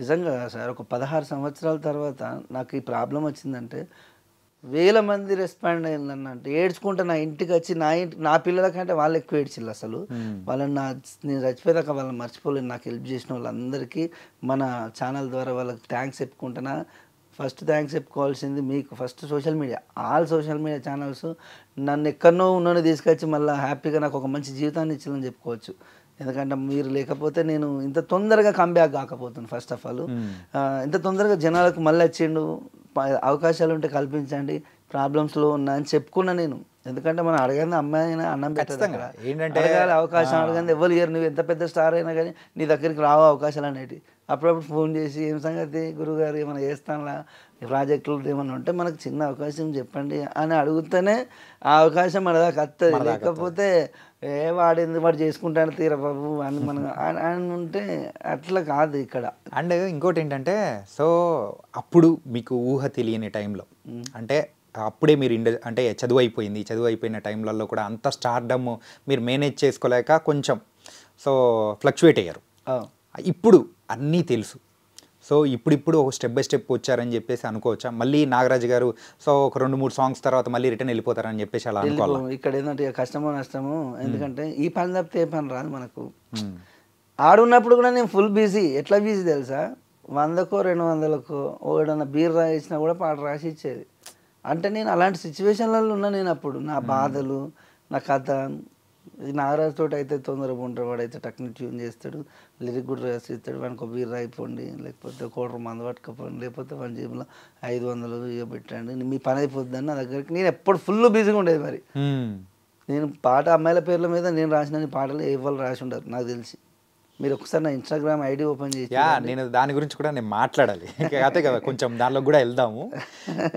నిజంగా సార్ ఒక పదహారు సంవత్సరాల తర్వాత నాకు ఈ ప్రాబ్లం వచ్చిందంటే వేల మంది రెస్పాండ్ అయిందన్న అంటే ఏడ్చుకుంటే నా ఇంటికి వచ్చి నా ఇంటి నా పిల్లల కంటే వాళ్ళు ఎక్కువ ఏడ్చిల్లు అసలు వాళ్ళని నా నేను చచ్చిపోయాక వాళ్ళని మర్చిపోలేదు నాకు హెల్ప్ చేసిన వాళ్ళందరికీ మన ఛానల్ ద్వారా వాళ్ళకి థ్యాంక్స్ చెప్పుకుంటున్నా ఫస్ట్ థ్యాంక్స్ చెప్పుకోవాల్సింది మీకు first social media all social media channels నన్ను ఎక్కడనో ఉన్నానో తీసుకొచ్చి మళ్ళీ హ్యాపీగా నాకు ఒక మంచి జీవితాన్ని ఇచ్చిందని చెప్పుకోవచ్చు ఎందుకంటే మీరు లేకపోతే నేను ఇంత తొందరగా కంబ్యాక్ కాకపోతున్నాను ఫస్ట్ ఆఫ్ ఆల్ ఇంత తొందరగా జనాలకు మళ్ళీ వచ్చిండు అవకాశాలు ఉంటే కల్పించండి ప్రాబ్లమ్స్లో ఉన్నా అని చెప్పుకున్నా నేను ఎందుకంటే మనం అడగంది అమ్మాయి అయినా అన్నం ఏంటంటే అడగాలి అవకాశం అడగంది ఎవరు ఇయర్ నువ్వు ఎంత పెద్ద స్టార్ అయినా కానీ నీ దగ్గరికి రావు అవకాశాలు అనేటివి అప్పుడప్పుడు ఫోన్ చేసి ఏం సంగతి గురుగారు ఏమైనా చేస్తానులా ప్రాజెక్టులు ఏమైనా ఉంటే మనకు చిన్న అవకాశం చెప్పండి అని అడుగుతేనే ఆ అవకాశం మన దాకా వస్తుంది లేకపోతే ఏ వాడింది వాడు చేసుకుంటాను తీర బాబు అని మనం అని ఉంటే అట్లా కాదు ఇక్కడ అండ్ ఇంకోటి ఏంటంటే సో అప్పుడు మీకు ఊహ తెలియని టైంలో అంటే అప్పుడే మీరు ఇండ అంటే చదువు అయిపోయింది చదువు అయిపోయిన టైంలలో కూడా అంత స్టార్డమ్ మీరు మేనేజ్ చేసుకోలేక కొంచెం సో ఫ్లక్చువేట్ అయ్యారు ఇప్పుడు అన్నీ తెలుసు సో ఇప్పుడిప్పుడు ఒక స్టెప్ బై స్టెప్ వచ్చారని చెప్పేసి అనుకోవచ్చా మళ్ళీ నాగరాజు గారు సో ఒక రెండు మూడు సాంగ్స్ తర్వాత మళ్ళీ రిటర్న్ వెళ్ళిపోతారని చెప్పేసి అలా అనుకోవాలి ఇక్కడ ఏంటంటే కష్టమో నష్టమో ఎందుకంటే ఈ పని తప్పితే ఏ పని రాదు మనకు ఆడున్నప్పుడు కూడా నేను ఫుల్ బిజీ ఎట్లా బిజీ తెలుసా వందకో రెండు వందలకో ఏడన్నా బీర్ రాయించినా కూడా పాట రాసి ఇచ్చేది అంటే నేను అలాంటి సిచ్యువేషన్లలో ఉన్నా నేను అప్పుడు నా బాధలు నా కథ నాగరాజు తోటి అయితే తొందరగా ఉంటారు వాడు అయితే టక్ని ట్యూన్ చేస్తాడు లిరిక్ కూడా రాసిస్తాడు వానికి బీర్ అయిపోండి లేకపోతే కోటర్ మందు పట్టుకపోండి లేకపోతే వన్ జీబీలో ఐదు వందలు ఇక పెట్టండి మీ పని అయిపోద్ది నా దగ్గరికి నేను ఎప్పుడు ఫుల్ బిజీగా ఉండేది మరి నేను పాట అమ్మాయిల పేర్ల మీద నేను రాసిన పాటలు వాళ్ళు రాసి ఉండరు నాకు తెలిసి మీరు ఒకసారి నా ఇన్స్టాగ్రామ్ ఐడి ఓపెన్ చేసి యా నేను దాని గురించి కూడా నేను మాట్లాడాలి అదే కదా కొంచెం దానిలో కూడా వెళ్దాము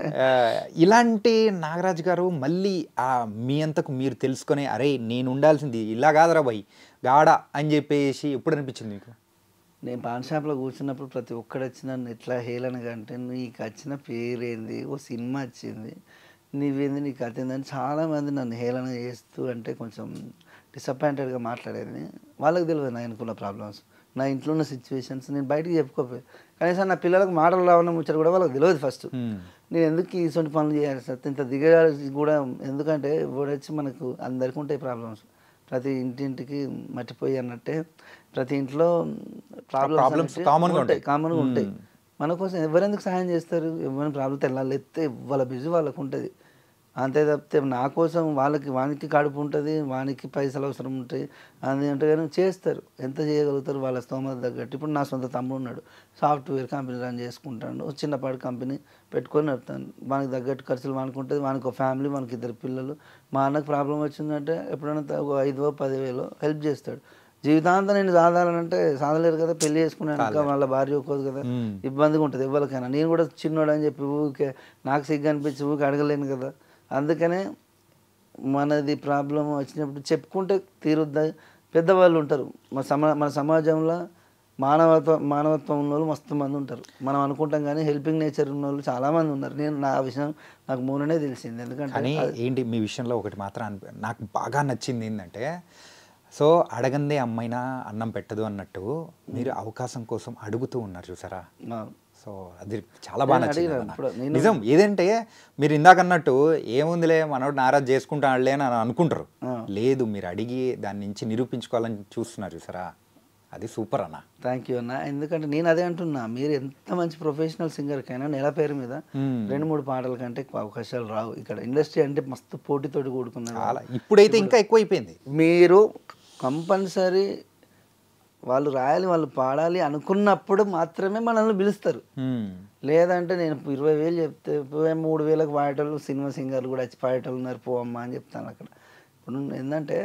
ఇలాంటి నాగరాజ్ గారు మళ్ళీ ఆ మీ అంతకు మీరు తెలుసుకొని అరే నేను ఉండాల్సింది ఇలా కాదురా బాయ్ గాడ అని చెప్పేసి ఎప్పుడు అనిపించింది మీకు నేను పాన్ షాప్లో కూర్చున్నప్పుడు ప్రతి ఒక్కడు వచ్చిన నన్ను ఎట్లా హేళనగా అంటే నీకు వచ్చిన పేరేంది ఓ సినిమా వచ్చింది నీవేంది నీకు అతిందని చాలామంది నన్ను హేళన చేస్తూ అంటే కొంచెం డిసప్పాయింటెడ్గా మాట్లాడేది వాళ్ళకి తెలియదు నా ఉన్న ప్రాబ్లమ్స్ నా ఇంట్లో ఉన్న సిచ్యువేషన్స్ నేను బయటకు చెప్పుకోపోయి కనీసం నా పిల్లలకు మాటలు రావడం ముచ్చట కూడా వాళ్ళకి తెలియదు ఫస్ట్ hmm. నేను ఎందుకు ఇటువంటి పనులు చేయాలి సార్ ఇంత దిగడానికి కూడా ఎందుకంటే ఓడొచ్చి మనకు అందరికీ ఉంటాయి ప్రాబ్లమ్స్ ప్రతి ఇంటింటికి మట్టిపోయి అన్నట్టే ప్రతి ఇంట్లో ప్రాబ్లమ్స్ ఉంటాయి కామన్గా ఉంటాయి hmm. మన కోసం ఎవరెందుకు సహాయం చేస్తారు ఎవరైనా ప్రాబ్లమ్ తెల్లాలి ఎత్తే వాళ్ళ బిజీ వాళ్ళకు ఉంటుంది అంతే తప్పితే నా కోసం వాళ్ళకి వానికి కడుపు ఉంటుంది వానికి పైసలు అవసరం ఉంటాయి అని అంటే కానీ చేస్తారు ఎంత చేయగలుగుతారు వాళ్ళ స్తోమత తగ్గట్టు ఇప్పుడు నా సొంత తమ్ముడు ఉన్నాడు సాఫ్ట్వేర్ కంపెనీ రన్ చేసుకుంటాడు చిన్నపాటి కంపెనీ పెట్టుకొని నడుతాను వానికి తగ్గట్టు ఖర్చులు ఉంటుంది వానికి ఒక ఫ్యామిలీ మనకి ఇద్దరు పిల్లలు మా అన్నకు ప్రాబ్లం వచ్చిందంటే ఎప్పుడైనా ఒక ఐదో పదివేలో హెల్ప్ చేస్తాడు జీవితాంతం నేను సాధాలంటే సాధలేరు కదా పెళ్లి ఇంకా వాళ్ళ భార్య ఒక్కోదు కదా ఇబ్బందిగా ఉంటుంది ఎవ్వరికైనా నేను కూడా చిన్నోడు అని చెప్పి ఊరికే నాకు సిగ్గు అనిపించి ఊరికి అడగలేను కదా అందుకనే మనది ప్రాబ్లం వచ్చినప్పుడు చెప్పుకుంటే తీరుద్ద పెద్దవాళ్ళు ఉంటారు మన సమా మన సమాజంలో మానవత్వ మానవత్వం ఉన్న వాళ్ళు మస్తు మంది ఉంటారు మనం అనుకుంటాం కానీ హెల్పింగ్ నేచర్ ఉన్న వాళ్ళు చాలామంది ఉన్నారు నేను నా విషయం నాకు మూలనే తెలిసింది ఎందుకంటే ఏంటి మీ విషయంలో ఒకటి మాత్రం నాకు బాగా నచ్చింది ఏంటంటే సో అడగందే అమ్మైనా అన్నం పెట్టదు అన్నట్టు మీరు అవకాశం కోసం అడుగుతూ ఉన్నారు చూసారా సో అది చాలా బాగా నచ్చింది నిజం ఏదంటే మీరు ఇందాక అన్నట్టు ఏముందిలే మనోడు నారాజ్ చేసుకుంటాడులే అని అనుకుంటారు లేదు మీరు అడిగి దాని నుంచి నిరూపించుకోవాలని చూస్తున్నారు చూసారా అది సూపర్ అన్న థ్యాంక్ యూ అన్న ఎందుకంటే నేను అదే అంటున్నా మీరు ఎంత మంచి ప్రొఫెషనల్ సింగర్ కైనా నెల పేరు మీద రెండు మూడు పాటల కంటే అవకాశాలు రావు ఇక్కడ ఇండస్ట్రీ అంటే మస్తు పోటీతోటి కూడుకున్నారు ఇప్పుడైతే ఇంకా ఎక్కువైపోయింది మీరు కంపల్సరీ వాళ్ళు రాయాలి వాళ్ళు పాడాలి అనుకున్నప్పుడు మాత్రమే మనల్ని పిలుస్తారు లేదంటే నేను ఇరవై వేలు చెప్తే మూడు వేలకు పాడేటోళ్ళు సినిమా సింగర్లు కూడా వచ్చి పాడేటోళ్ళు ఉన్నారు పోవమ్మా అని చెప్తాను అక్కడ ఇప్పుడు ఏంటంటే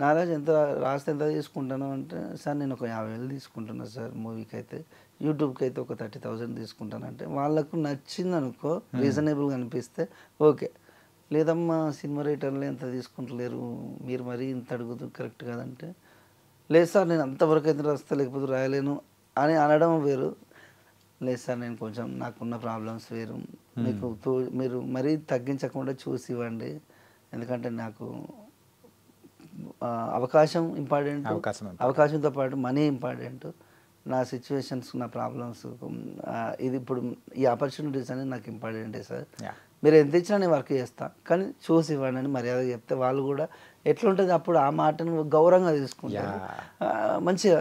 నారాజ్ ఎంత రాస్తే ఎంత తీసుకుంటాను అంటే సార్ నేను ఒక యాభై వేలు తీసుకుంటున్నాను సార్ మూవీకి అయితే యూట్యూబ్కి అయితే ఒక థర్టీ థౌజండ్ తీసుకుంటాను అంటే వాళ్ళకు నచ్చింది అనుకో రీజనబుల్గా అనిపిస్తే ఓకే లేదమ్మా సినిమా రేటర్లు ఎంత తీసుకుంటలేరు మీరు మరీ ఇంత అడుగుతూ కరెక్ట్ కాదంటే లేదు సార్ నేను అంతవరకు అయితే రాస్తా లేకపోతే రాయలేను అని అనడం వేరు లేదు సార్ నేను కొంచెం నాకున్న ప్రాబ్లమ్స్ వేరు మీకు మీరు మరీ తగ్గించకుండా చూసి ఇవ్వండి ఎందుకంటే నాకు అవకాశం ఇంపార్టెంట్ అవకాశంతో పాటు మనీ ఇంపార్టెంట్ నా సిచ్యువేషన్స్ నా ప్రాబ్లమ్స్ ఇది ఇప్పుడు ఈ ఆపర్చునిటీస్ అనేది నాకు ఇంపార్టెంటే సార్ మీరు ఎంత ఇచ్చినా నేను వర్క్ చేస్తాను కానీ చూసి ఇవ్వండి అని మర్యాద చెప్తే వాళ్ళు కూడా ఎట్లుంటుంది అప్పుడు ఆ మాటను గౌరవంగా తీసుకుంటారు మంచిగా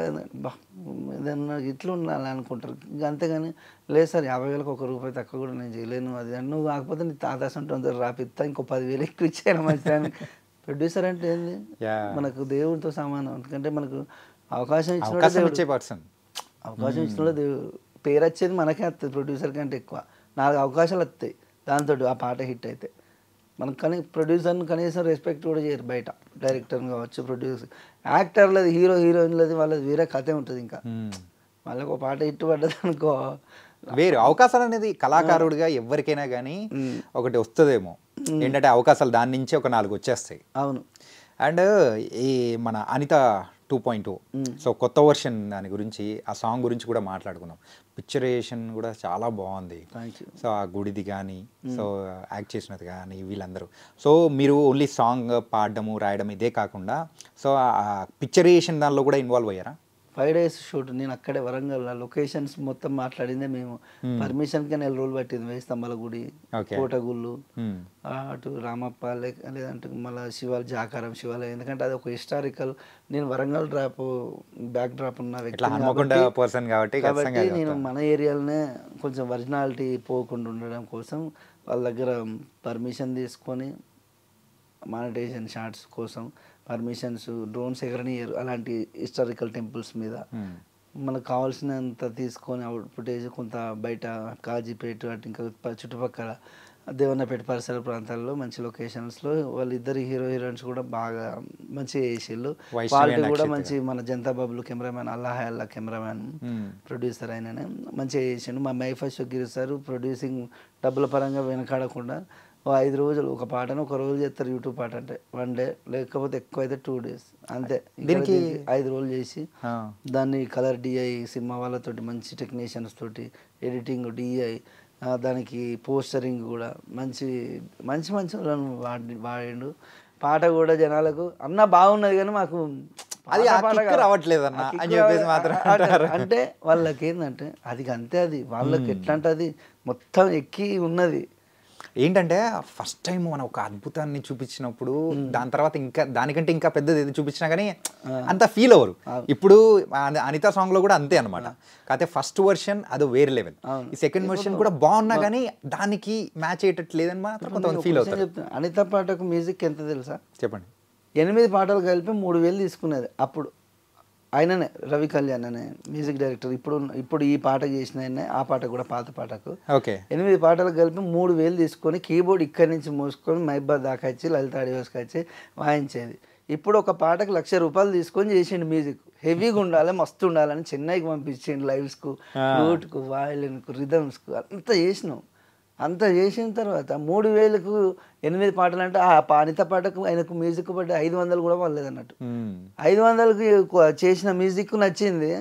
ఇట్లు ఉండాలి అనుకుంటారు అంతేగాని లేదు సార్ యాభై వేలకు ఒక రూపాయి తక్కువ కూడా నేను చేయలేను అది నువ్వు కాకపోతే నీ తాత సంటే రాపిస్తా ఇంకో పదివేలు ఎక్కువ ఇచ్చాను మంచిగా ప్రొడ్యూసర్ అంటే ఏంది మనకు దేవుడితో సమానం ఎందుకంటే మనకు అవకాశం ఇచ్చిన అవకాశం ఇచ్చిన దేవుడు పేరు వచ్చేది మనకే వస్తుంది ప్రొడ్యూసర్ కంటే ఎక్కువ నాలుగు అవకాశాలు వస్తాయి దాంతో ఆ పాట హిట్ అయితే మనకు కనీ ప్రొడ్యూసర్ని కనీసం రెస్పెక్ట్ కూడా చేయరు బయట డైరెక్టర్ కావచ్చు ప్రొడ్యూసర్ యాక్టర్లది హీరో హీరోయిన్లది వాళ్ళది వేరే కథే ఉంటుంది ఇంకా వాళ్ళకు ఒక పాట ఇట్టు పడ్డది అనుకో వేరు అవకాశాలు అనేది కళాకారుడిగా ఎవరికైనా కానీ ఒకటి వస్తుందేమో ఏంటంటే అవకాశాలు దాని నుంచి ఒక నాలుగు వచ్చేస్తాయి అవును అండ్ ఈ మన Anitha two point two so కొత్త వర్షన్ దాని గురించి ఆ సాంగ్ గురించి కూడా మాట్లాడుకున్నాం పిక్చరేషన్ కూడా చాలా బాగుంది సో ఆ గుడిది కానీ సో యాక్ట్ చేసినది కానీ వీళ్ళందరూ సో మీరు ఓన్లీ సాంగ్ పాడడము రాయడం ఇదే కాకుండా సో ఆ పిక్చరేషన్ దానిలో కూడా ఇన్వాల్వ్ అయ్యారా ఫైవ్ డేస్ షూట్ నేను అక్కడే వరంగల్ లొకేషన్స్ మొత్తం మాట్లాడిందే మేము hmm. పర్మిషన్ కి నెల రోజులు పట్టింది వేయి స్తంభాల గుడి కోటగుళ్ళు hmm. అటు రామప్ప లేదంటే మళ్ళీ శివాల జాకారం శివాలయం ఎందుకంటే అది ఒక హిస్టారికల్ నేను వరంగల్ డ్రాప్ బ్యాక్ డ్రాప్ ఉన్న వ్యక్తి కాబట్టి నేను మన ఏరియాలోనే కొంచెం ఒరిజినాలిటీ పోకుండా ఉండడం కోసం వాళ్ళ దగ్గర పర్మిషన్ తీసుకొని మానిటైజేషన్ షార్ట్స్ కోసం పర్మిషన్స్ డ్రోన్స్ ఎగరనియరు అలాంటి హిస్టారికల్ టెంపుల్స్ మీద hmm. మనకు కావాల్సినంత తీసుకొని అవుట్ ఫుటేజ్ కొంత బయట కాజీపేట అటు ఇంకా చుట్టుపక్కల దేవన్నపేట పరిసర ప్రాంతాల్లో మంచి లొకేషన్స్లో వాళ్ళిద్దరు హీరో హీరోయిన్స్ కూడా బాగా మంచి చేసిళ్ళు వాళ్ళకి కూడా మంచి మన జనతా బాబులు కెమెరామ్యాన్ అల్లాహ అల్లా కెమెరామ్యాన్ hmm. ప్రొడ్యూసర్ ఆయననే మంచిగా చేసిండు మా మైఫా షకీర్ సార్ ప్రొడ్యూసింగ్ డబ్బుల పరంగా వెనకాడకుండా ఐదు రోజులు ఒక పాటను ఒక రోజు చేస్తారు యూట్యూబ్ పాట అంటే వన్ డే లేకపోతే ఎక్కువ అయితే టూ డేస్ అంతే దీనికి ఐదు రోజులు చేసి దాన్ని కలర్ డిఐ సినిమా వాళ్ళతోటి మంచి టెక్నీషియన్స్ తోటి ఎడిటింగ్ డిఐ దానికి పోస్టరింగ్ కూడా మంచి మంచి మంచి వాళ్ళను వాడి వాడిండు పాట కూడా జనాలకు అన్న బాగున్నది కానీ మాకు అది రావట్లేదు అన్న అని చెప్పేసి మాత్రం అంటే వాళ్ళకి ఏంటంటే అది అంతే అది వాళ్ళకి ఎట్లా అంటే అది మొత్తం ఎక్కి ఉన్నది ఏంటంటే ఫస్ట్ టైం మనం ఒక అద్భుతాన్ని చూపించినప్పుడు దాని తర్వాత ఇంకా దానికంటే ఇంకా పెద్దది ఏది చూపించినా కానీ అంత ఫీల్ అవ్వరు ఇప్పుడు అనిత సాంగ్ లో కూడా అంతే అనమాట కాకపోతే ఫస్ట్ వర్షన్ అది వేరే లెవెల్ ఈ సెకండ్ వర్షన్ కూడా బాగున్నా కానీ దానికి మ్యాచ్ అయ్యేటట్టు లేదని మాత్రం ఫీల్ అవుతుంది అనిత పాటకు మ్యూజిక్ ఎంత తెలుసా చెప్పండి ఎనిమిది పాటలు కలిపి మూడు వేలు తీసుకునేది అప్పుడు ఆయననే రవి కళ్యాణ్ అనే మ్యూజిక్ డైరెక్టర్ ఇప్పుడు ఇప్పుడు ఈ పాట చేసిన ఆయనే ఆ పాట కూడా పాత పాటకు ఓకే ఎనిమిది పాటలు కలిపి మూడు వేలు తీసుకొని కీబోర్డ్ ఇక్కడి నుంచి మోసుకొని మైబాద్ దాకా వచ్చి లలిత ఆడియోస్కి వచ్చి వాయించేది ఇప్పుడు ఒక పాటకు లక్ష రూపాయలు తీసుకొని చేసిండు మ్యూజిక్ హెవీగా ఉండాలి మస్తు ఉండాలని చెన్నైకి పంపించిండు లైవ్స్కు నోట్కు వయలిన్కు రిథమ్స్కు అంతా చేసినావు అంత చేసిన తర్వాత మూడు వేలకు ఎనిమిది పాటలు అంటే ఆ పానిత పాటకు ఆయనకు మ్యూజిక్ పడ్డ ఐదు వందలు కూడా పడలేదు అన్నట్టు ఐదు వందలకి చేసిన మ్యూజిక్ నచ్చింది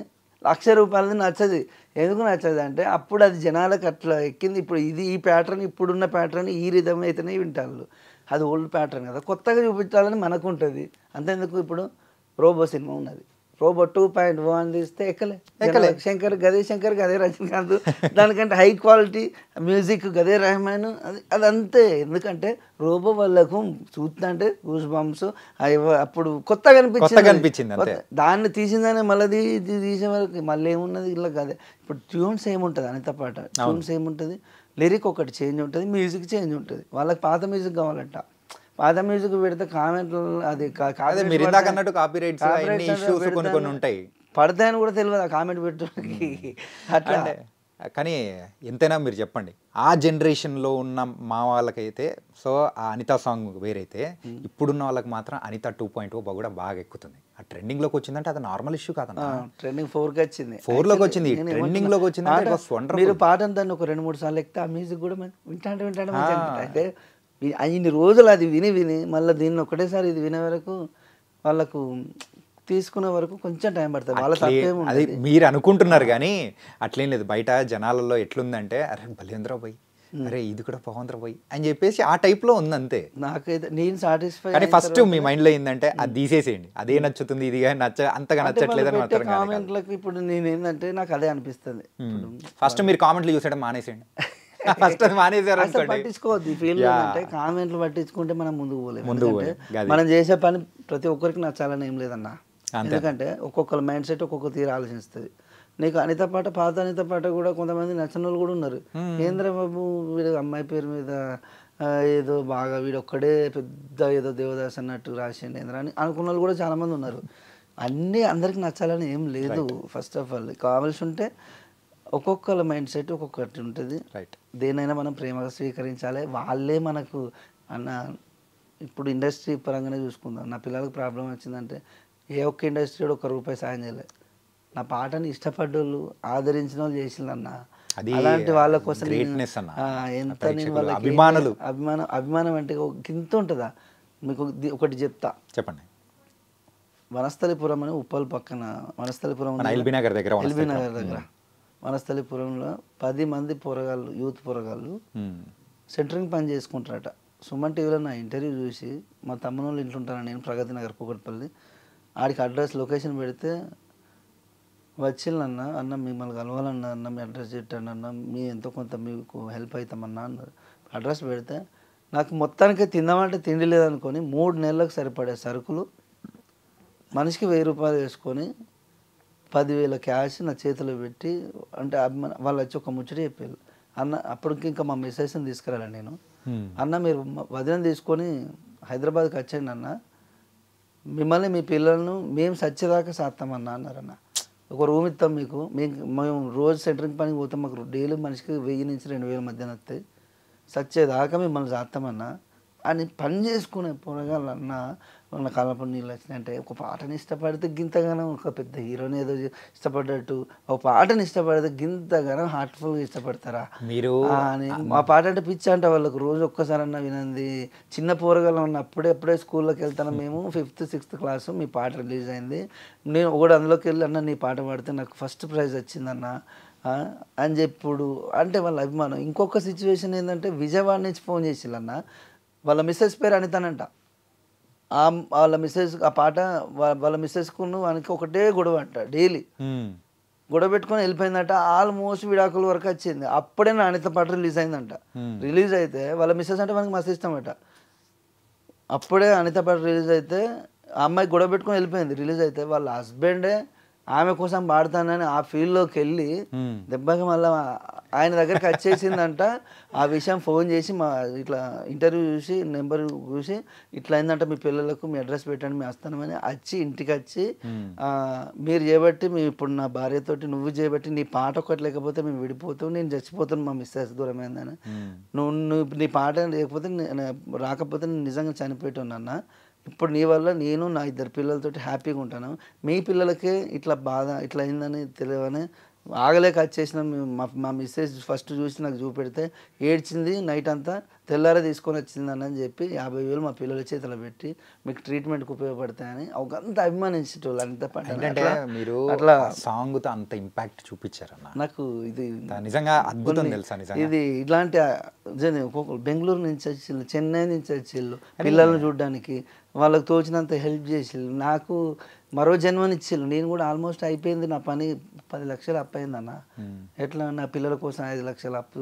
లక్ష రూపాయలది నచ్చది ఎందుకు నచ్చదు అంటే అప్పుడు అది జనాలకు అట్లా ఎక్కింది ఇప్పుడు ఇది ఈ ప్యాటర్న్ ఇప్పుడున్న ప్యాటర్న్ ఈ రిధం అయితేనే వింటారు అది ఓల్డ్ ప్యాటర్న్ కదా కొత్తగా చూపించాలని మనకు ఉంటుంది అంతేందుకు ఇప్పుడు రోబో సినిమా ఉన్నది రోబో టూ పాయింట్ ఓ తీస్తే ఎక్కలే ఎక్కలే శంకర్ గదే శంకర్ గదే రజనీకాంత్ దానికంటే హై క్వాలిటీ మ్యూజిక్ గదే రహమాన్ అది అది అంతే ఎందుకంటే రోబో వాళ్ళకు చూస్తుంటే గూస్ బంప్స్ అప్పుడు కొత్తగా అనిపించింది దాన్ని తీసిందనే మళ్ళీ తీసే వరకు మళ్ళీ ఏమున్నది ఇలా కదే ఇప్పుడు ట్యూన్స్ ఏముంటుంది అనిత పాట ట్యూన్స్ ఏముంటుంది లిరిక్ ఒకటి చేంజ్ ఉంటుంది మ్యూజిక్ చేంజ్ ఉంటుంది వాళ్ళకి పాత మ్యూజిక్ కావాలంట పాత మ్యూజిక్ పెడితే కామెంట్లు అది కాదు మీరు ఇందాక అన్నట్టు రైట్స్ ఇష్యూస్ కొన్ని కొన్ని ఉంటాయి పడతాయని కూడా తెలియదు ఆ కామెంట్ పెట్టడానికి అట్లా కానీ ఎంతైనా మీరు చెప్పండి ఆ జనరేషన్లో ఉన్న మా వాళ్ళకైతే సో ఆ అనిత సాంగ్ వేరైతే ఇప్పుడున్న వాళ్ళకి మాత్రం అనిత టూ పాయింట్ ఓ కూడా బాగా ఎక్కుతుంది ఆ ట్రెండింగ్లోకి వచ్చిందంటే అది నార్మల్ ఇష్యూ కాదు ట్రెండింగ్ ఫోర్కి వచ్చింది ఫోర్లోకి వచ్చింది ట్రెండింగ్లోకి వచ్చింది మీరు పాట ఒక రెండు మూడు సార్లు ఎక్కితే ఆ మ్యూజిక్ కూడా వింటాంటే వింటాడు అయితే ఇన్ని రోజులు అది విని విని మళ్ళీ దీన్ని ఒకటేసారి ఇది వినే వరకు వాళ్ళకు తీసుకునే వరకు కొంచెం టైం పడుతుంది వాళ్ళ అది మీరు అనుకుంటున్నారు కానీ అట్లేం లేదు బయట జనాలలో ఎట్లుందంటే అరే బలేంద్ర పోయి అరే ఇది కూడా పవంద్ర పోయి అని చెప్పేసి ఆ టైప్లో ఉంది అంతే నాకైతే నేను సాటిస్ఫై కానీ ఫస్ట్ మీ మైండ్లో ఏంటంటే అది తీసేసేయండి అదే నచ్చుతుంది ఇది కానీ నచ్చ అంతగా నచ్చట్లేదు అని కామెంట్లకు ఇప్పుడు నేను ఏంటంటే నాకు అదే అనిపిస్తుంది ఫస్ట్ మీరు కామెంట్లు చూసేయడం మానేసేయండి ఫస్ట్ మానేసారు పట్టించుకోవద్దు ఫీల్డ్ అంటే కామెంట్లు పట్టించుకుంటే మనం ముందుకు పోలేము ముందుకు మనం చేసే పని ప్రతి ఒక్కరికి నచ్చాలని ఏం లేదన్నా ఎందుకంటే ఒక్కొక్కరు మైండ్ సెట్ ఒక్కొక్క తీరు ఆలోచిస్తుంది నీకు అనిత పాట పాత అనిత పాట కూడా కొంతమంది నచ్చనోళ్ళు కూడా ఉన్నారు కేంద్ర బాబు వీడు అమ్మాయి పేరు మీద ఏదో బాగా వీడు ఒక్కడే పెద్ద ఏదో దేవదాస్ అన్నట్టు రాసిండు ఏంద్ర అని అనుకున్న వాళ్ళు కూడా మంది ఉన్నారు అన్నీ అందరికి నచ్చాలని ఏం లేదు ఫస్ట్ ఆఫ్ ఆల్ కావాల్సి ఉంటే ఒక్కొక్కరు మైండ్ సెట్ ఒక్కొక్కటి ఉంటుంది రైట్ దేనైనా మనం ప్రేమగా స్వీకరించాలి వాళ్ళే మనకు అన్న ఇప్పుడు ఇండస్ట్రీ పరంగానే చూసుకుందాం నా పిల్లలకు ప్రాబ్లం వచ్చిందంటే ఏ ఒక్క ఇండస్ట్రీ ఒక రూపాయి సాయం చేయలేదు నా పాటని ఇష్టపడ్డోళ్ళు ఆదరించిన వాళ్ళు చేసిందన్న అలాంటి వాళ్ళ కోసం ఎంత అభిమానులు అభిమానం అభిమానం అంటే గింత ఉంటుందా మీకు ఒకటి చెప్తా చెప్పండి వనస్థలిపురం అని ఉప్పల్ పక్కన వనస్థలిపురం దగ్గర ఎల్బీ నగర్ దగ్గర వనస్థలిపురంలో పది మంది పొరగాళ్ళు యూత్ పొరగాళ్ళు సెంటరింగ్ పని చేసుకుంటారట సుమన్ టీవీలో నా ఇంటర్వ్యూ చూసి మా తమ్ముని ఇంట్లో ఉంటాను నేను ప్రగతి నగర్ పొగట్పల్లి ఆడికి అడ్రస్ లొకేషన్ పెడితే వచ్చిందన్న అన్న మిమ్మల్ని కలవాలన్న అన్న మీ అడ్రస్ పెట్టండి అన్న మీ ఎంతో కొంత మీకు హెల్ప్ అవుతామన్నా అన్నారు అడ్రస్ పెడితే నాకు మొత్తానికి తిందామంటే తిండి లేదనుకొని మూడు నెలలకు సరిపడే సరుకులు మనిషికి వెయ్యి రూపాయలు వేసుకొని పదివేల క్యాష్ నా చేతిలో పెట్టి అంటే అభిమాన వాళ్ళు వచ్చి ఒక ముచ్చట చెప్పారు అన్న అప్పటికి ఇంకా మా మిస్సెస్ని తీసుకురాలి నేను అన్న మీరు వదిన తీసుకొని హైదరాబాద్కి వచ్చేయండి అన్న మిమ్మల్ని మీ పిల్లలను మేము సచ్చేదాకా సాత్తామన్న అన్నారన్న ఒక రూమ్ ఇస్తాం మీకు మేము మేము రోజు సెంటరింగ్ పనికి పోతాం మాకు డైలీ మనిషికి వెయ్యి నుంచి రెండు వేల మధ్యన వస్తాయి సచ్చేదాకా మిమ్మల్ని సాత్తామన్నా అని పని చేసుకునే పొరగాలన్నా వాళ్ళ కాలపు నీళ్ళు వచ్చినాయంటే ఒక పాటని ఇష్టపడితే గింతగానం ఒక పెద్ద హీరోని ఏదో ఇష్టపడ్డట్టు ఒక పాటని ఇష్టపడితే గింతగానం హార్ట్ఫుల్గా ఇష్టపడతారా మీరు మా పాట అంటే పిచ్చి అంటే వాళ్ళకు రోజు ఒక్కసారన్నా వినంది చిన్న పోరగాళ్ళం ఉన్నప్పుడే అప్పుడే స్కూల్లోకి వెళ్తాను మేము ఫిఫ్త్ సిక్స్త్ క్లాస్ మీ పాట రిలీజ్ అయింది నేను ఒకటి అందులోకి వెళ్ళి అన్న నీ పాట పాడితే నాకు ఫస్ట్ ప్రైజ్ వచ్చిందన్న అని చెప్పుడు అంటే వాళ్ళ అభిమానం ఇంకొక సిచ్యువేషన్ ఏంటంటే విజయవాడ నుంచి ఫోన్ చేసిల్లన్న వాళ్ళ మిస్సెస్ పేరు అనితనంట వాళ్ళ మిస్సెస్ ఆ పాట వాళ్ళ మిస్సెస్కు వానికి ఒకటే గొడవ అంట డైలీ గొడవ పెట్టుకొని వెళ్ళిపోయిందంట ఆల్మోస్ట్ విడాకుల వరకు వచ్చింది అప్పుడే నా అనిత పాట రిలీజ్ అయిందంట రిలీజ్ అయితే వాళ్ళ మిస్సెస్ అంటే మనకి మస్తు ఇష్టం అట అప్పుడే అనిత పాట రిలీజ్ అయితే ఆ అమ్మాయి గొడవ పెట్టుకొని వెళ్ళిపోయింది రిలీజ్ అయితే వాళ్ళ హస్బెండే ఆమె కోసం పాడుతానని ఆ ఫీల్డ్లోకి వెళ్ళి దెబ్బకి మళ్ళీ ఆయన దగ్గరికి వచ్చేసిందంట ఆ విషయం ఫోన్ చేసి మా ఇట్లా ఇంటర్వ్యూ చూసి నెంబర్ చూసి ఇట్లా అయిందంట మీ పిల్లలకు మీ అడ్రస్ పెట్టండి మీ అస్తానమని వచ్చి ఇంటికి వచ్చి మీరు చేయబట్టి మీ ఇప్పుడు నా భార్యతోటి నువ్వు చేయబట్టి నీ పాట ఒకటి లేకపోతే మేము విడిపోతాం నేను చచ్చిపోతాను మా మిస్సెస్ దూరమైందని నువ్వు నువ్వు నీ పాట లేకపోతే రాకపోతే నేను నిజంగా చనిపోయేటోనన్నా ఇప్పుడు నీ వల్ల నేను నా ఇద్దరు పిల్లలతోటి హ్యాపీగా ఉంటాను మీ పిల్లలకే ఇట్లా బాధ ఇట్లా అయిందని తెలియని ఆగలేక వచ్చేసిన మా మా మిస్సెస్ ఫస్ట్ చూసి నాకు చూపెడితే ఏడ్చింది నైట్ అంతా తెల్లారే తీసుకొని వచ్చింది అని చెప్పి యాభై వేలు మా పిల్లల చేతిలో పెట్టి మీకు ట్రీట్మెంట్కి ఉపయోగపడతాయని ఒకంత అభిమానించేటోళ్ళు అంత అంటే మీరు అట్లా సాంగ్తో అంత ఇంపాక్ట్ చూపించారన్న నాకు ఇది నిజంగా అద్భుతం తెలుసా ఇది ఇలాంటి బెంగళూరు నుంచి వచ్చి చెన్నై నుంచి వచ్చి పిల్లల్ని చూడడానికి వాళ్ళకి తోచినంత హెల్ప్ చేసి నాకు మరో జన్మనిచ్చిల్లు నేను కూడా ఆల్మోస్ట్ అయిపోయింది నా పని పది లక్షలు అప్పు అయిందన్న ఎట్లా నా పిల్లల కోసం ఐదు లక్షలు అప్పు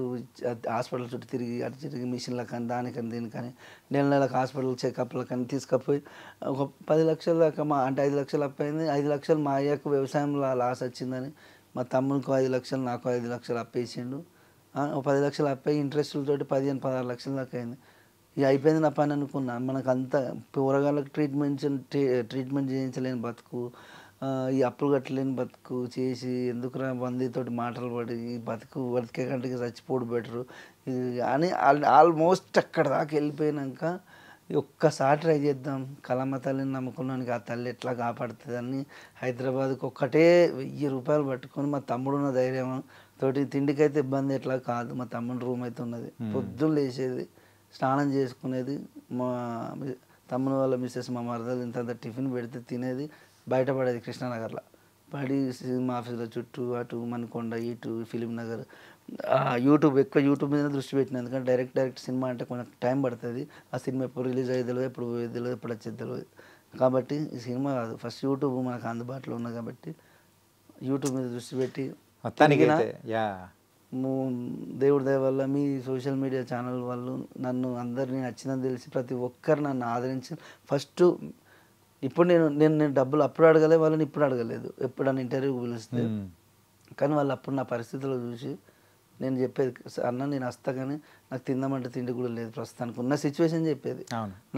హాస్పిటల్ చుట్టూ తిరిగి అటు తిరిగి మిషన్ల కానీ దానికని దీనికని నెల నెలకు హాస్పిటల్ చెకప్ల కానీ తీసుకపోయి ఒక పది లక్షల దాకా మా అంటే ఐదు లక్షలు అప్పు అయింది ఐదు లక్షలు మా అయ్యకు వ్యవసాయంలో లాస్ వచ్చిందని మా తమ్మునికి ఐదు లక్షలు నాకు ఐదు లక్షలు అప్పేసిండు ఒక పది లక్షలు అప్పయి ఇంట్రెస్ట్లతో పదిహేను పదహారు లక్షల దాకా అయింది ఇక అయిపోయింది నా పని అనుకున్నా మనకు అంత పోరగాళ్ళకి ట్రీట్మెంట్ ట్రీట్మెంట్ చేయించలేని బతుకు ఈ అప్పులు కట్టలేని బతుకు చేసి ఎందుకురా మందితోటి మాటలు పడి బతుకు బతికే కంటికి చచ్చిపోడు బెటరు అని ఆల్మోస్ట్ అక్కడ దాకా వెళ్ళిపోయినాక ఒక్కసారి ట్రై చేద్దాం కలమ్మ తల్లిని నమ్ముకున్నానికి ఆ తల్లి ఎట్లా కాపాడుతుందని హైదరాబాద్కి ఒక్కటే వెయ్యి రూపాయలు పట్టుకొని మా తమ్ముడు ఉన్న ధైర్యం తోటి తిండికైతే ఇబ్బంది ఎట్లా కాదు మా తమ్ముడు రూమ్ అయితే ఉన్నది పొద్దున్న లేచేది స్నానం చేసుకునేది మా తమ్ముని వాళ్ళ మిస్సెస్ మా మరదలు ఇంతంత టిఫిన్ పెడితే తినేది బయటపడేది కృష్ణానగర్లో పడి సినిమా ఆఫీసుల చుట్టూ అటు మనకొండ ఇటు ఫిలిం నగర్ యూట్యూబ్ ఎక్కువ యూట్యూబ్ మీద దృష్టి పెట్టినా ఎందుకంటే డైరెక్ట్ డైరెక్ట్ సినిమా అంటే కొంచెం టైం పడుతుంది ఆ సినిమా ఎప్పుడు రిలీజ్ అయ్యేది తెలియదు ఎప్పుడు పోయేది తెలియదు ఎప్పుడు వచ్చేది తెలియదు కాబట్టి ఈ సినిమా కాదు ఫస్ట్ యూట్యూబ్ మనకు అందుబాటులో ఉంది కాబట్టి యూట్యూబ్ మీద దృష్టి పెట్టి దేవుడి దయ వల్ల మీ సోషల్ మీడియా ఛానల్ వాళ్ళు నన్ను అందరినీ నచ్చిందని తెలిసి ప్రతి ఒక్కరు నన్ను ఆదరించి ఫస్ట్ ఇప్పుడు నేను నేను నేను డబ్బులు అప్పుడు అడగలే వాళ్ళని ఇప్పుడు అడగలేదు ఎప్పుడన్నా ఇంటర్వ్యూకి పిలిస్తే కానీ వాళ్ళు అప్పుడు నా పరిస్థితులు చూసి నేను చెప్పేది అన్న నేను వస్తా కానీ నాకు తిందామంటే తిండి కూడా లేదు ప్రస్తుతానికి ఉన్న సిచ్యువేషన్ చెప్పేది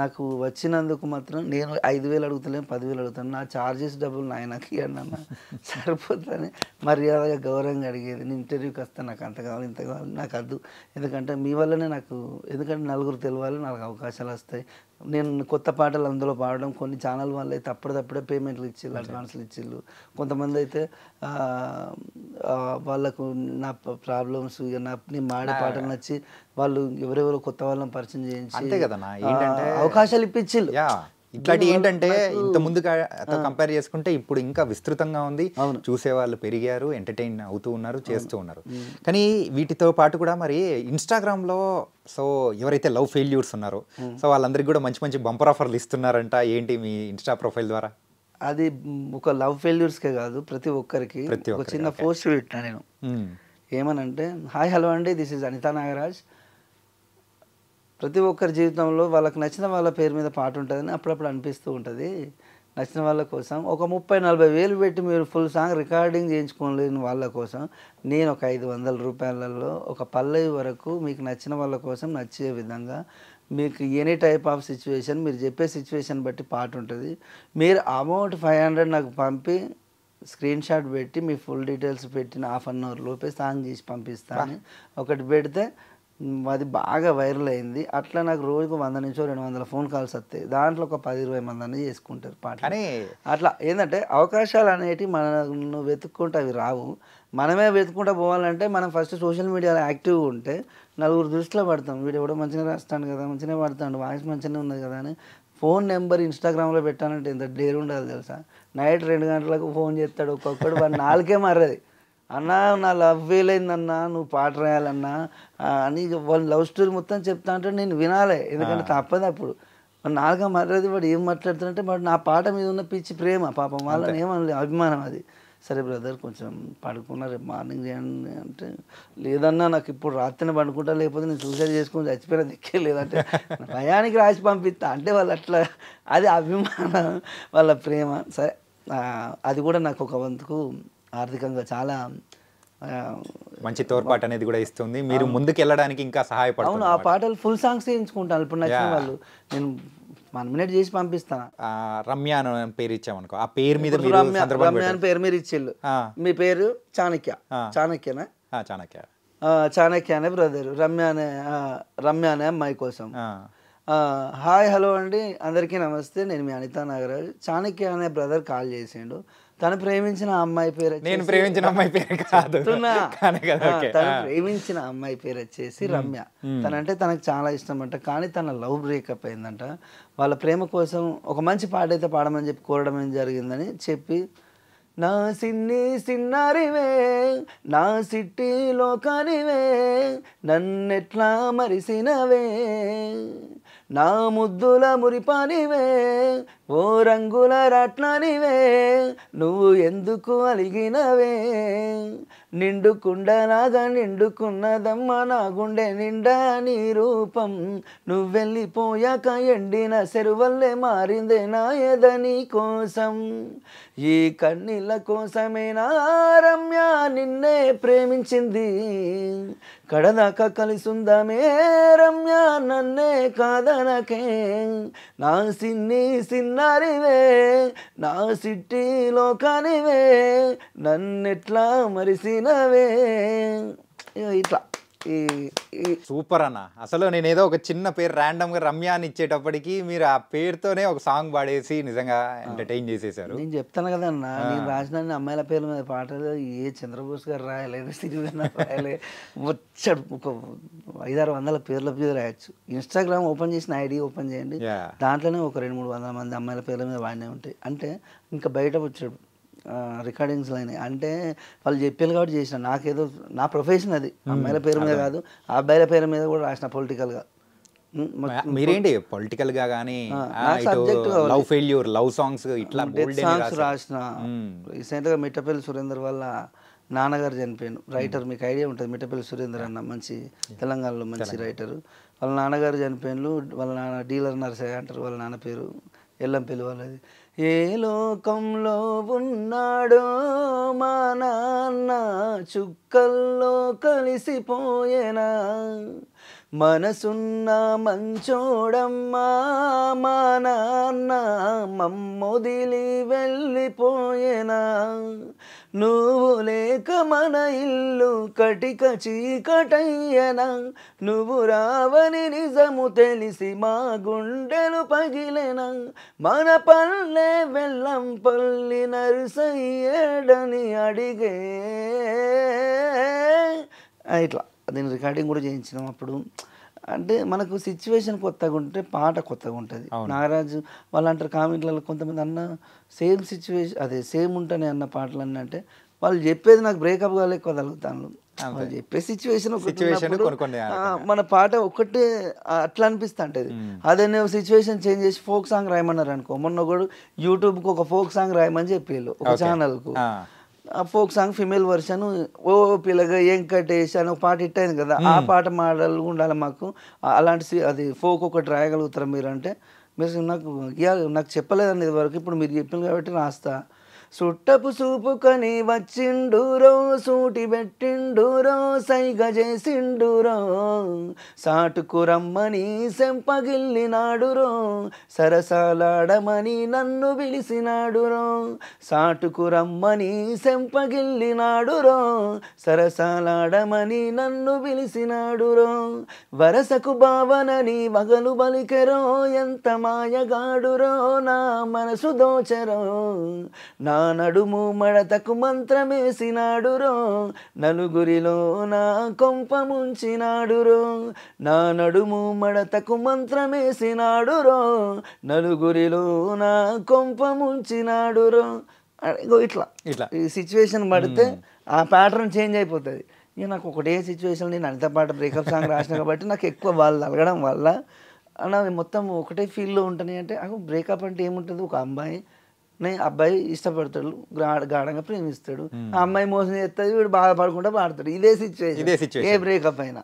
నాకు వచ్చినందుకు మాత్రం నేను ఐదు వేలు అడుగుతలేను పదివేలు అడుగుతాను నా ఛార్జెస్ డబ్బులు నాయనకి అన్న సరిపోతుందని మర్యాదగా గౌరవంగా అడిగేది నేను ఇంటర్వ్యూకి వస్తాను నాకు అంత కావాలి ఇంత కావాలి నాకు అద్దు ఎందుకంటే మీ వల్లనే నాకు ఎందుకంటే నలుగురు తెలియాలి నాకు అవకాశాలు వస్తాయి నేను కొత్త పాటలు అందులో పాడడం కొన్ని ఛానల్ వాళ్ళు అయితే అప్పటిదప్పుడే పేమెంట్లు ఇచ్చిళ్ళు అడ్వాన్స్లు ఇచ్చిళ్ళు కొంతమంది అయితే వాళ్ళకు నా ప్రాబ్లమ్స్ నా నేను మాడే పాటలు నచ్చి వాళ్ళు ఎవరెవరో కొత్త వాళ్ళని పరిచయం చేయించి అవకాశాలు ఇప్పించిళ్ళు ఇట్లాంటి ఏంటంటే ఇంత ముందు కంపేర్ చేసుకుంటే ఇప్పుడు ఇంకా విస్తృతంగా ఉంది చూసే వాళ్ళు పెరిగారు ఎంటర్టైన్ అవుతూ ఉన్నారు చేస్తూ ఉన్నారు కానీ వీటితో పాటు కూడా మరి లో సో ఎవరైతే లవ్ ఫెయిల్యూర్స్ ఉన్నారో సో వాళ్ళందరికీ కూడా మంచి మంచి బంపర్ ఆఫర్లు ఇస్తున్నారంట ఏంటి మీ ఇన్స్టా ప్రొఫైల్ ద్వారా అది ఒక లవ్ కే కాదు ప్రతి ఒక్కరికి ఒక చిన్న పోస్ట్ పెట్టినా నేను ఏమనంటే హాయ్ హలో అండి దిస్ ఇస్ అనితా నాగరాజ్ ప్రతి ఒక్కరి జీవితంలో వాళ్ళకి నచ్చిన వాళ్ళ పేరు మీద పాట ఉంటుందని అప్పుడప్పుడు అనిపిస్తూ ఉంటుంది నచ్చిన వాళ్ళ కోసం ఒక ముప్పై నలభై వేలు పెట్టి మీరు ఫుల్ సాంగ్ రికార్డింగ్ చేయించుకోలేని వాళ్ళ కోసం నేను ఒక ఐదు వందల రూపాయలలో ఒక పల్లవి వరకు మీకు నచ్చిన వాళ్ళ కోసం నచ్చే విధంగా మీకు ఎనీ టైప్ ఆఫ్ సిచ్యువేషన్ మీరు చెప్పే సిచ్యువేషన్ బట్టి పాట ఉంటుంది మీరు అమౌంట్ ఫైవ్ హండ్రెడ్ నాకు పంపి స్క్రీన్ షాట్ పెట్టి మీ ఫుల్ డీటెయిల్స్ పెట్టిన హాఫ్ అన్ అవర్ లోపే సాంగ్ చేసి పంపిస్తాను ఒకటి పెడితే అది బాగా వైరల్ అయింది అట్లా నాకు రోజుకు వంద నుంచో రెండు వందల ఫోన్ కాల్స్ వస్తాయి దాంట్లో ఒక పది ఇరవై మంది అనేది చేసుకుంటారు పాట అట్లా ఏంటంటే అవకాశాలు అనేటివి మనం వెతుక్కుంటే అవి రావు మనమే వెతుక్కుంటూ పోవాలంటే మనం ఫస్ట్ సోషల్ మీడియాలో యాక్టివ్గా ఉంటే నలుగురు దృష్టిలో పడతాం వీడు ఎవడో మంచిగా రాస్తాడు కదా మంచిగా పడతాడు వాయిస్ మంచిగానే ఉన్నది కదా అని ఫోన్ నెంబర్ ఇన్స్టాగ్రామ్లో పెట్టాలంటే ఎంత డేర్ ఉండాలి తెలుసా నైట్ రెండు గంటలకు ఫోన్ చేస్తాడు ఒక్కొక్కడు వాడు నాలుగే మారేది అన్నా నా లవ్ ఫెయిల్ అయిందన్నా నువ్వు పాట రాయాలన్నా అని వాళ్ళు లవ్ స్టోరీ మొత్తం చెప్తా అంటే నేను వినాలి ఎందుకంటే తప్పదు అప్పుడు నాలుగా మాట్లాడేది వాడు ఏం మాట్లాడుతారంటే వాడు నా పాట మీద ఉన్న పిచ్చి ప్రేమ పాపం వాళ్ళని ఏమని అభిమానం అది సరే బ్రదర్ కొంచెం పడుకున్న రేపు మార్నింగ్ చేయండి అంటే లేదన్నా నాకు ఇప్పుడు రాత్రిని పడుకుంటా లేకపోతే నేను సూసైడ్ చేసుకుని చచ్చిపోయిన దిక్కే లేదంటే భయానికి రాసి పంపిస్తా అంటే వాళ్ళు అట్లా అది అభిమానం వాళ్ళ ప్రేమ సరే అది కూడా నాకు ఒక వంతుకు ఆర్థికంగా చాలా మంచి తోడ్పాటు అనేది కూడా ఇస్తుంది మీరు ముందుకు వెళ్ళడానికి ఇంకా సహాయపడతారు అవును ఆ పాటలు ఫుల్ సాంగ్స్ చేయించుకుంటాను ఇప్పుడు నచ్చిన వాళ్ళు నేను మినిట్ చేసి పంపిస్తాను రమ్య అని పేరు ఇచ్చామనుకో ఆ పేరు మీద రమ్య అని పేరు మీరు ఇచ్చేళ్ళు మీ పేరు చాణక్య చాణక్యనా చాణక్య చాణక్య అనే బ్రదర్ రమ్య అనే రమ్య అనే అమ్మాయి కోసం హాయ్ హలో అండి అందరికీ నమస్తే నేను మీ అనితా నాగరాజు చాణక్య అనే బ్రదర్ కాల్ చేసిండు తను ప్రేమించిన అమ్మాయి పేరు నేను ప్రేమించిన అమ్మాయి పేరు కాదు తను ప్రేమించిన అమ్మాయి పేరు వచ్చేసి రమ్య తనంటే తనకు చాలా ఇష్టం అంట కానీ తన లవ్ బ్రేకప్ అయిందంట వాళ్ళ ప్రేమ కోసం ఒక మంచి పాట అయితే పాడమని చెప్పి కోరడం ఏం జరిగిందని చెప్పి నా సిన్ని సిన్నారివే నా సిట్టి కానివే నన్నెట్లా మరిసినవే నా ముద్దుల మురిపానివే ఓ రంగుల రాట్నానివే నువ్వు ఎందుకు అలిగినవే నిండుకుండలాగా నిండుకున్నదమ్మా నా గుండె నిండా నీ రూపం నువ్వెళ్ళిపోయాక ఎండిన చెరువల్లే మారిందే నా ఎదని కోసం ఈ కన్నీళ్ళ కోసమే నా రమ్య నిన్నే ప్రేమించింది కడదాకా కలిసుందామే రమ్య నన్నే కాదనకే నా సిన్ని సిన్నారివే నా సిట్టి లోకానివే నన్నెట్లా మరిసి వినవే ఇట్లా సూపర్ అన్న అసలు నేను ఏదో ఒక చిన్న పేరు ర్యాండమ్ గా రమ్య అని ఇచ్చేటప్పటికి మీరు ఆ పేరుతోనే ఒక సాంగ్ పాడేసి నిజంగా ఎంటర్టైన్ చేసేసారు నేను చెప్తాను కదా అన్న నేను రాసిన అమ్మాయిల పేర్ల మీద పాటలు ఏ చంద్రబోస్ గారు రాయలేదు సినిమా రాయలే వచ్చాడు ఒక ఐదారు వందల పేర్ల మీద రాయొచ్చు ఇన్స్టాగ్రామ్ ఓపెన్ చేసిన ఐడి ఓపెన్ చేయండి దాంట్లోనే ఒక రెండు మూడు వందల మంది అమ్మాయిల పేర్ల మీద వాడినే ఉంటాయి అంటే ఇంకా బయట వచ్చాడు రికార్డింగ్స్ అయినాయి అంటే వాళ్ళు చెప్పారు కాబట్టి చేసిన నాకేదో నా ప్రొఫెషన్ అది అమ్మాయిల పేరు మీద కాదు ఆ అబ్బాయిల పేరు మీద కూడా రాసిన పొలిటికల్గా మీరేంటి పొలిటికల్ గా కానీ లవ్ ఫెయిల్యూర్ లవ్ సాంగ్స్ ఇట్లా సాంగ్స్ రాసిన రీసెంట్ గా మిట్టపల్లి సురేందర్ వల్ల నాన్నగారు చనిపోయాను రైటర్ మీకు ఐడియా ఉంటుంది మిట్టపల్లి సురేందర్ అన్న మంచి తెలంగాణలో మంచి రైటర్ వాళ్ళ నాన్నగారు చనిపోయిన వాళ్ళ నాన్న డీలర్ నర్సయ్య అంటారు వాళ్ళ నాన్న పేరు ఎల్లంపల్లి వాళ్ళది ఏ లోకంలో ఉన్నాడో మా నాన్న చుక్కల్లో కలిసిపోయేనా మనసున్న మంచోడమ్మా మా నాన్న మమ్మొదిలి వెళ్ళిపోయేనా నువ్వు లేక మన ఇల్లు కటిక చీకటయ్యనా నువ్వు రావని నిజము తెలిసి మా గుండెలు పగిలేనా మన పల్లె వెళ్ళం పల్లి నరుసయ్యేడని అడిగే ఇట్లా నేను రికార్డింగ్ కూడా చేయించినాం అప్పుడు అంటే మనకు సిచ్యువేషన్ కొత్తగా ఉంటే పాట కొత్తగా ఉంటుంది నాగరాజు వాళ్ళు అంటారు కామెంట్లలో కొంతమంది అన్న సేమ్ సిచ్యువేషన్ అదే సేమ్ ఉంటాయి అన్న పాటలు అన్న అంటే వాళ్ళు చెప్పేది నాకు బ్రేకప్ కాలే ఎక్కువ కలుగుతాను వాళ్ళు చెప్పే సిచ్యువేషన్ మన పాట ఒక్కటే అట్లా అనిపిస్తా ఉంటుంది అదే సిచ్యువేషన్ చేంజ్ చేసి ఫోక్ సాంగ్ రాయమన్నారు అనుకో మొన్న కూడా యూట్యూబ్కి ఒక ఫోక్ సాంగ్ రాయమని చెప్పేళ్ళు ఒక ఛానల్కు ఆ ఫోక్ సాంగ్ ఫిమేల్ వర్షన్ ఓ పిల్లగా ఏం కట్టేసి అని ఒక పాట ఇట్టయింది కదా ఆ పాట మాటలు ఉండాలి మాకు అలాంటి అది ఫోక్ ఒకటి రాయగలుగుతారా మీరు అంటే మీరు నాకు నాకు చెప్పలేదండి ఇది వరకు ఇప్పుడు మీరు చెప్పింది కాబట్టి రాస్తా సుట్టపు సూపుకొని వచ్చిండురో సూటి పెట్టిండురో సైగ చేసిండురో సాటుకు రమ్మని సెంపగిల్లినాడురో సరసాలాడమని నన్ను రో సాటుకు రమ్మని సెంపగిల్లినాడురో సరసాలాడమని నన్ను రో వరసకు భావనని మగలు బలికెరో ఎంత మాయగాడురో నా మనసు దోచరో నా నడుము మడతకు మంత్రమేసినాడురో నలుగురిలో నా కొంప ముంచినాడురో నా నడుము మడతకు మంత్రమేసినాడురో నలుగురిలో నా కొంప ముంచినాడురో ఇగో ఇట్లా ఇట్లా ఈ సిచ్యువేషన్ పడితే ఆ ప్యాటర్న్ చేంజ్ అయిపోతుంది ఇక నాకు ఒకటే సిచ్యువేషన్ నేను అంత పాట బ్రేకప్ సాంగ్ రాసిన కాబట్టి నాకు ఎక్కువ వాళ్ళు అడగడం వల్ల అన్న మొత్తం ఒకటే ఫీల్లో ఉంటున్నాయి అంటే బ్రేకప్ అంటే ఏముంటుంది ఒక అమ్మాయి నే అబ్బాయి ఇష్టపడతాడు గాఢంగా ప్రేమిస్తాడు ఆ అమ్మాయి మోసం చేస్తుంది వీడు బాధపడకుండా పాడతాడు ఇదే సిచ్యువేషన్ ఏ బ్రేకప్ అయినా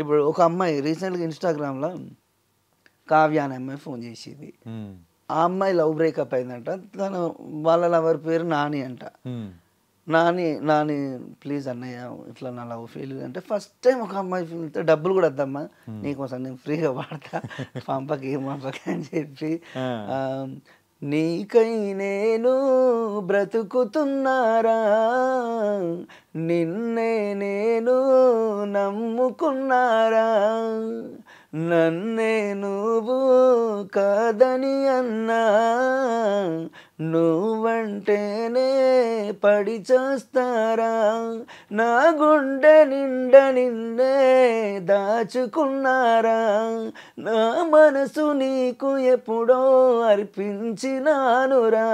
ఇప్పుడు ఒక అమ్మాయి రీసెంట్గా ఇన్స్టాగ్రామ్లో కావ్య అనే అమ్మాయి ఫోన్ చేసింది ఆ అమ్మాయి లవ్ బ్రేకప్ అయిందంట తను వాళ్ళ లవర్ పేరు నాని అంట నాని నాని ప్లీజ్ అన్నయ్య ఇట్లా నా లవ్ ఫీల్ అంటే ఫస్ట్ టైం ఒక అమ్మాయి ఫీల్తో డబ్బులు కూడా వద్దమ్మా నీకోసం నేను ఫ్రీగా వాడతా పంపకి పంపకి అని చెప్పి నీకై నేను బ్రతుకుతున్నారా నిన్నే నేను నమ్ముకున్నారా నన్నే నువ్వు కాదని అన్నా నువ్వంటేనే పడి చేస్తారా నా గుండె నిండ నిన్నే దాచుకున్నారా నా మనసు నీకు ఎప్పుడో అర్పించినానురా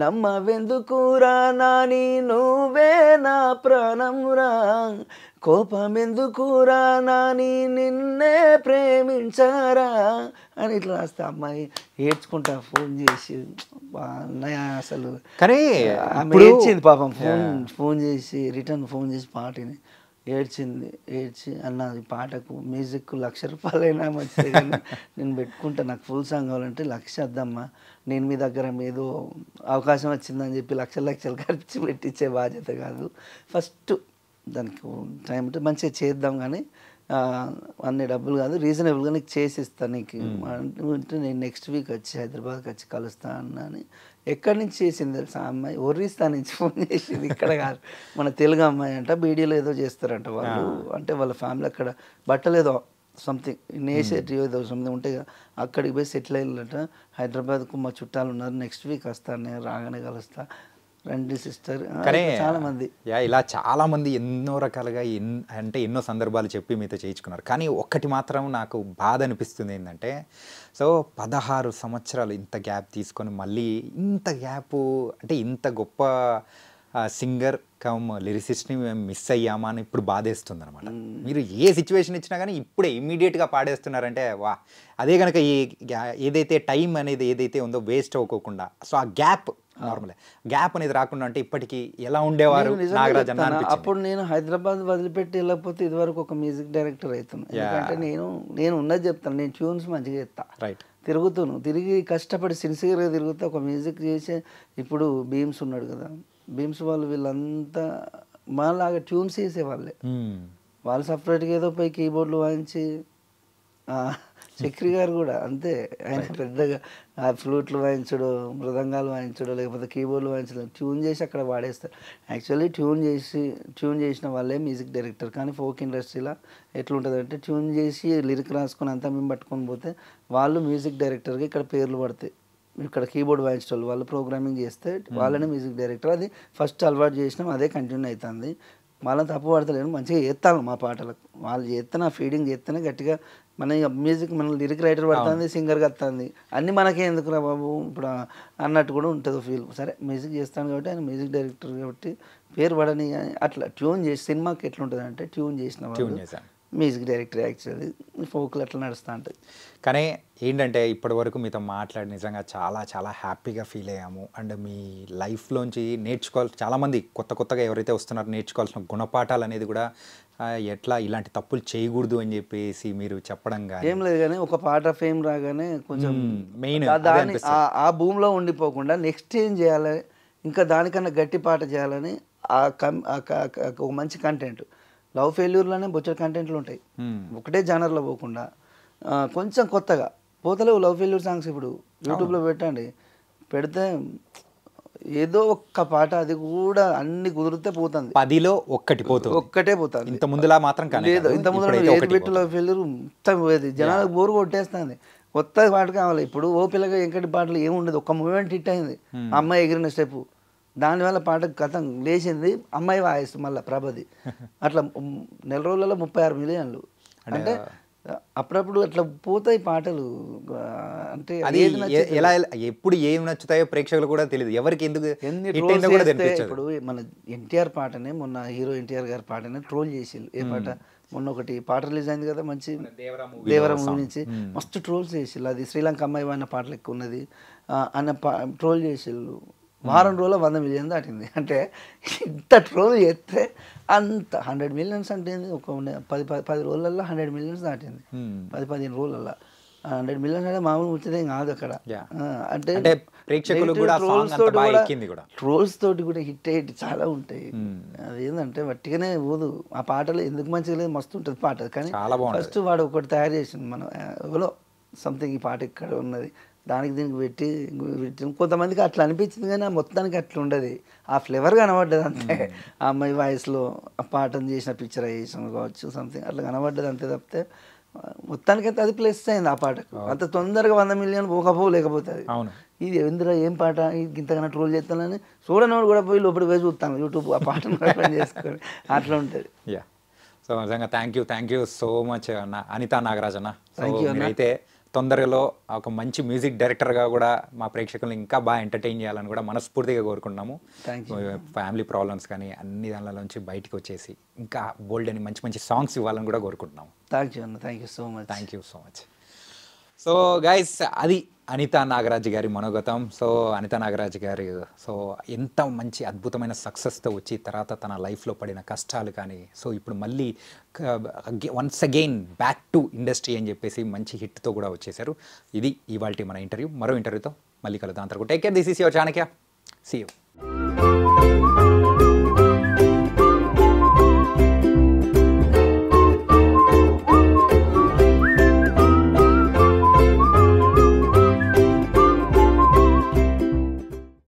నమ్మవెందుకురా నాని నువ్వే నా ప్రాణంరా కోపమెందుకురా నాని నిన్నే ప్రేమించారా అని ఇట్లా రాస్తే అమ్మాయి ఏడ్చుకుంటా ఫోన్ చేసి అన్నయ్య అసలు కానీ ఏడ్చింది పాపం ఫోన్ ఫోన్ చేసి రిటర్న్ ఫోన్ చేసి పాటిని ఏడ్చింది ఏడ్చి అన్న పాటకు మ్యూజిక్ లక్ష రూపాయలైనా మంచిది కానీ నేను పెట్టుకుంటా నాకు ఫుల్ సాంగ్ కావాలంటే లక్ష వద్దమ్మా నేను మీ దగ్గర ఏదో అవకాశం వచ్చిందని చెప్పి లక్షలు లక్షలు ఖర్చు పెట్టించే బాధ్యత కాదు ఫస్ట్ దానికి టైం అంటే మంచిగా చేద్దాం కానీ అన్ని డబ్బులు కాదు రీజనబుల్గా నీకు చేసిస్తాను నీకు అంటే నేను నెక్స్ట్ వీక్ వచ్చి హైదరాబాద్కి వచ్చి కలుస్తా అని ఎక్కడి నుంచి చేసింది తెలుసా అమ్మాయి ఒరిస్తా నుంచి ఫోన్ చేసింది ఇక్కడ కాదు మన తెలుగు అమ్మాయి అంట బీడీలో ఏదో చేస్తారంట వాళ్ళు అంటే వాళ్ళ ఫ్యామిలీ అక్కడ బట్టలు ఏదో సంథింగ్ నేసేటివ్ ఏదో సంథింగ్ ఉంటాయి అక్కడికి పోయి సెటిల్ అయ్యిందట హైదరాబాద్కు మా చుట్టాలు ఉన్నారు నెక్స్ట్ వీక్ వస్తాను నేను రాగానే కలుస్తా రండి సిస్టర్ చాలా మంది యా ఇలా చాలా మంది ఎన్నో రకాలుగా అంటే ఎన్నో సందర్భాలు చెప్పి మీతో చేయించుకున్నారు కానీ ఒక్కటి మాత్రం నాకు బాధ అనిపిస్తుంది ఏంటంటే సో పదహారు సంవత్సరాలు ఇంత గ్యాప్ తీసుకొని మళ్ళీ ఇంత గ్యాప్ అంటే ఇంత గొప్ప సింగర్ కమ్ లిరిసిస్ట్ని మేము మిస్ అయ్యామా అని ఇప్పుడు బాధేస్తుంది అనమాట మీరు ఏ సిచ్యువేషన్ ఇచ్చినా కానీ ఇప్పుడే ఇమీడియట్గా పాడేస్తున్నారంటే వా అదే కనుక ఈ ఏదైతే టైం అనేది ఏదైతే ఉందో వేస్ట్ అవ్వకోకుండా సో ఆ గ్యాప్ నార్మలే గ్యాప్ అనేది రాకుండా అంటే ఇప్పటికీ ఎలా ఉండేవారు అప్పుడు నేను హైదరాబాద్ వదిలిపెట్టి వెళ్ళకపోతే ఇదివరకు ఒక మ్యూజిక్ డైరెక్టర్ అవుతున్నాను ఎందుకంటే నేను నేను ఉన్నది చెప్తాను నేను ట్యూన్స్ మంచిగా చెప్తా రైట్ తిరుగుతాను తిరిగి కష్టపడి సిన్సియర్గా తిరుగుతా ఒక మ్యూజిక్ చేసే ఇప్పుడు భీమ్స్ ఉన్నాడు కదా భీమ్స్ వాళ్ళు వీళ్ళంతా మాలాగా ట్యూన్స్ చేసేవాళ్ళే వాళ్ళు సపరేట్గా ఏదో పోయి కీబోర్డ్లు వాయించి చక్రి గారు కూడా అంతే ఆయన పెద్దగా ఆ ఫ్లూట్లు వాయించడం మృదంగాలు వాయించడం లేకపోతే కీబోర్డ్లు వాయించడం ట్యూన్ చేసి అక్కడ వాడేస్తారు యాక్చువల్లీ ట్యూన్ చేసి ట్యూన్ చేసిన వాళ్ళే మ్యూజిక్ డైరెక్టర్ కానీ ఫోక్ ఇండస్ట్రీలో ఎట్లుంటుందంటే ట్యూన్ చేసి లిరిక్ రాసుకుని అంతా మేము పట్టుకొని పోతే వాళ్ళు మ్యూజిక్ డైరెక్టర్గా ఇక్కడ పేర్లు పడతాయి ఇక్కడ కీబోర్డ్ వాయించడం వాళ్ళు ప్రోగ్రామింగ్ చేస్తే వాళ్ళనే మ్యూజిక్ డైరెక్టర్ అది ఫస్ట్ అలవాటు చేసినాం అదే కంటిన్యూ అవుతుంది వాళ్ళని తప్పు పడతలేను మంచిగా చేస్తాను మా పాటలకు వాళ్ళు చేస్తే నా ఫీడింగ్ చేస్తేనే గట్టిగా మన మ్యూజిక్ మన లిరిక్ రైటర్ పడుతుంది సింగర్ కత్తుంది అన్ని మనకే ఎందుకు రా బాబు ఇప్పుడు అన్నట్టు కూడా ఉంటుంది ఫీల్ సరే మ్యూజిక్ చేస్తాను కాబట్టి ఆయన మ్యూజిక్ డైరెక్టర్ కాబట్టి పేరు పడని అట్లా ట్యూన్ చేసి సినిమాకి ఎట్లా ఉంటుంది అంటే ట్యూన్ చేసిన మ్యూజిక్ డైరెక్టర్ యాక్చువల్లీ ఫోక్లు అట్లా నడుస్తూ ఉంటుంది కానీ ఏంటంటే ఇప్పటి వరకు మీతో మాట్లాడి నిజంగా చాలా చాలా హ్యాపీగా ఫీల్ అయ్యాము అండ్ మీ లైఫ్లోంచి నేర్చుకోవాలి చాలామంది కొత్త కొత్తగా ఎవరైతే వస్తున్నారో నేర్చుకోవాల్సిన గుణపాఠాలు అనేది కూడా ఎట్లా ఇలాంటి తప్పులు చేయకూడదు అని చెప్పేసి మీరు చెప్పడం కానీ ఏం లేదు కానీ ఒక పాట ఫేమ్ రాగానే కొంచెం మెయిన్ దాని ఆ భూమిలో ఉండిపోకుండా నెక్స్ట్ ఏం చేయాలి ఇంకా దానికన్నా గట్టి పాట చేయాలని ఆ ఒక మంచి కంటెంట్ లవ్ ఫెయిల్యూర్లోనే బొచ్చడి కంటెంట్లు ఉంటాయి ఒకటే జానర్లో పోకుండా కొంచెం కొత్తగా పోతలేవు లవ్ ఫెయిల్యూర్ సాంగ్స్ ఇప్పుడు యూట్యూబ్లో పెట్టండి పెడితే ఏదో ఒక్క పాట అది కూడా అన్ని కుదిరితే పోతుంది పదిలో ఒక్కటి పోతుంది ఒక్కటే పోతుంది ఇంత ముందులా మాత్రం లేదు ఇంత ముందు లవ్ ఫెయిల్యూర్ మొత్తం పోయేది జనాలకు బోరు కొట్టేస్తుంది కొత్త పాట కావాలి ఇప్పుడు పిల్లగా ఎంకటి పాటలు ఏముండదు ఒక్క మూమెంట్ హిట్ అయింది అమ్మాయి ఎగిరిన స్టెప్ దానివల్ల పాట కథం లేచింది అమ్మాయి వాయిస్తుంది మళ్ళీ ప్రభది అట్లా నెల రోజులలో ముప్పై ఆరు మిలియన్లు అంటే అప్పుడప్పుడు అట్లా పోతాయి పాటలు అంటే ఎలా ఎప్పుడు ఏం నచ్చుతాయో ప్రేక్షకులు కూడా తెలియదు ఎవరికి ఎందుకు ఇప్పుడు మన ఎన్టీఆర్ పాటనే మొన్న హీరో ఎన్టీఆర్ గారి పాటనే ట్రోల్ చేసేళ్ళు ఏ పాట మొన్న ఒకటి పాట రిలీజ్ అయింది కదా మంచి దేవరా మూవీ నుంచి మస్తు ట్రోల్స్ చేసిళ్ళు అది శ్రీలంక అమ్మాయి అన్న పాటలు ఎక్కువ ఉన్నది అన్న ట్రోల్ చేసిళ్ళు వారం రోజుల వంద మిలియన్ దాటింది అంటే ఇంత ట్రోల్ చేస్తే అంత హండ్రెడ్ మిలియన్స్ అంటే ఒక పది పది పది రోజులలో హండ్రెడ్ మిలియన్స్ దాటింది hmm. పది పదిహేను రోజులలో హండ్రెడ్ మిలియన్స్ అంటే మామూలు ఏం కాదు అక్కడ అంటే ట్రోల్స్ తోటి కూడా హిట్ అయ్యేటి చాలా ఉంటాయి hmm. అది ఏంటంటే వట్టిగానే పోదు ఆ పాటలు ఎందుకు మంచిగా లేదు మస్తు ఉంటుంది పాట కానీ ఫస్ట్ వాడు ఒకటి తయారు చేసింది మనం ఎవరో సంథింగ్ ఈ పాట ఇక్కడ ఉన్నది దానికి దీనికి పెట్టి పెట్టి కొంతమందికి అట్లా అనిపించింది కానీ మొత్తానికి అట్లా ఉండదు ఆ ఫ్లేవర్ కనబడ్డది అంతే ఆ అమ్మాయి వాయిస్లో ఆ పాటను చేసిన పిక్చర్ చేసిన కావచ్చు సంథింగ్ అట్లా కనబడ్డది అంతే తప్పితే మొత్తానికైతే అది ప్లస్ అయింది ఆ పాట అంత తొందరగా వంద మిలియన్ పోకపో లేకపోతుంది ఇది ఎందుకు ఏం పాట ఇంతకన్నా ట్రోల్ చేస్తానని వాడు కూడా పోయి లోపల పోయి చూస్తాను యూట్యూబ్ ఆ పాట చేసుకొని అట్లా ఉంటుంది యా సో నిజంగా thank you thank you so much అన్న అనితా నాగరాజ్ అన్న అయితే తొందరలో ఒక మంచి మ్యూజిక్ డైరెక్టర్గా కూడా మా ప్రేక్షకులను ఇంకా బాగా ఎంటర్టైన్ చేయాలని కూడా మనస్ఫూర్తిగా కోరుకుంటున్నాము ఫ్యామిలీ ప్రాబ్లమ్స్ కానీ అన్ని దానిలోంచి బయటకు వచ్చేసి ఇంకా బోల్డ్ అని మంచి మంచి సాంగ్స్ ఇవ్వాలని కూడా కోరుకుంటున్నాము థ్యాంక్ యూ అన్న thank you so much thank you so much so guys అది అనితా నాగరాజ్ గారి మనోగతం సో అనితా నాగరాజ్ గారి సో ఎంత మంచి అద్భుతమైన సక్సెస్తో వచ్చి తర్వాత తన లైఫ్లో పడిన కష్టాలు కానీ సో ఇప్పుడు మళ్ళీ once again back to industry అని చెప్పేసి మంచి హిట్తో కూడా వచ్చేసారు ఇది ఇవాళ మన ఇంటర్వ్యూ మరో ఇంటర్వ్యూతో మళ్ళీ కలుద్దాం అంతవరకు take care this is your Chanakya see you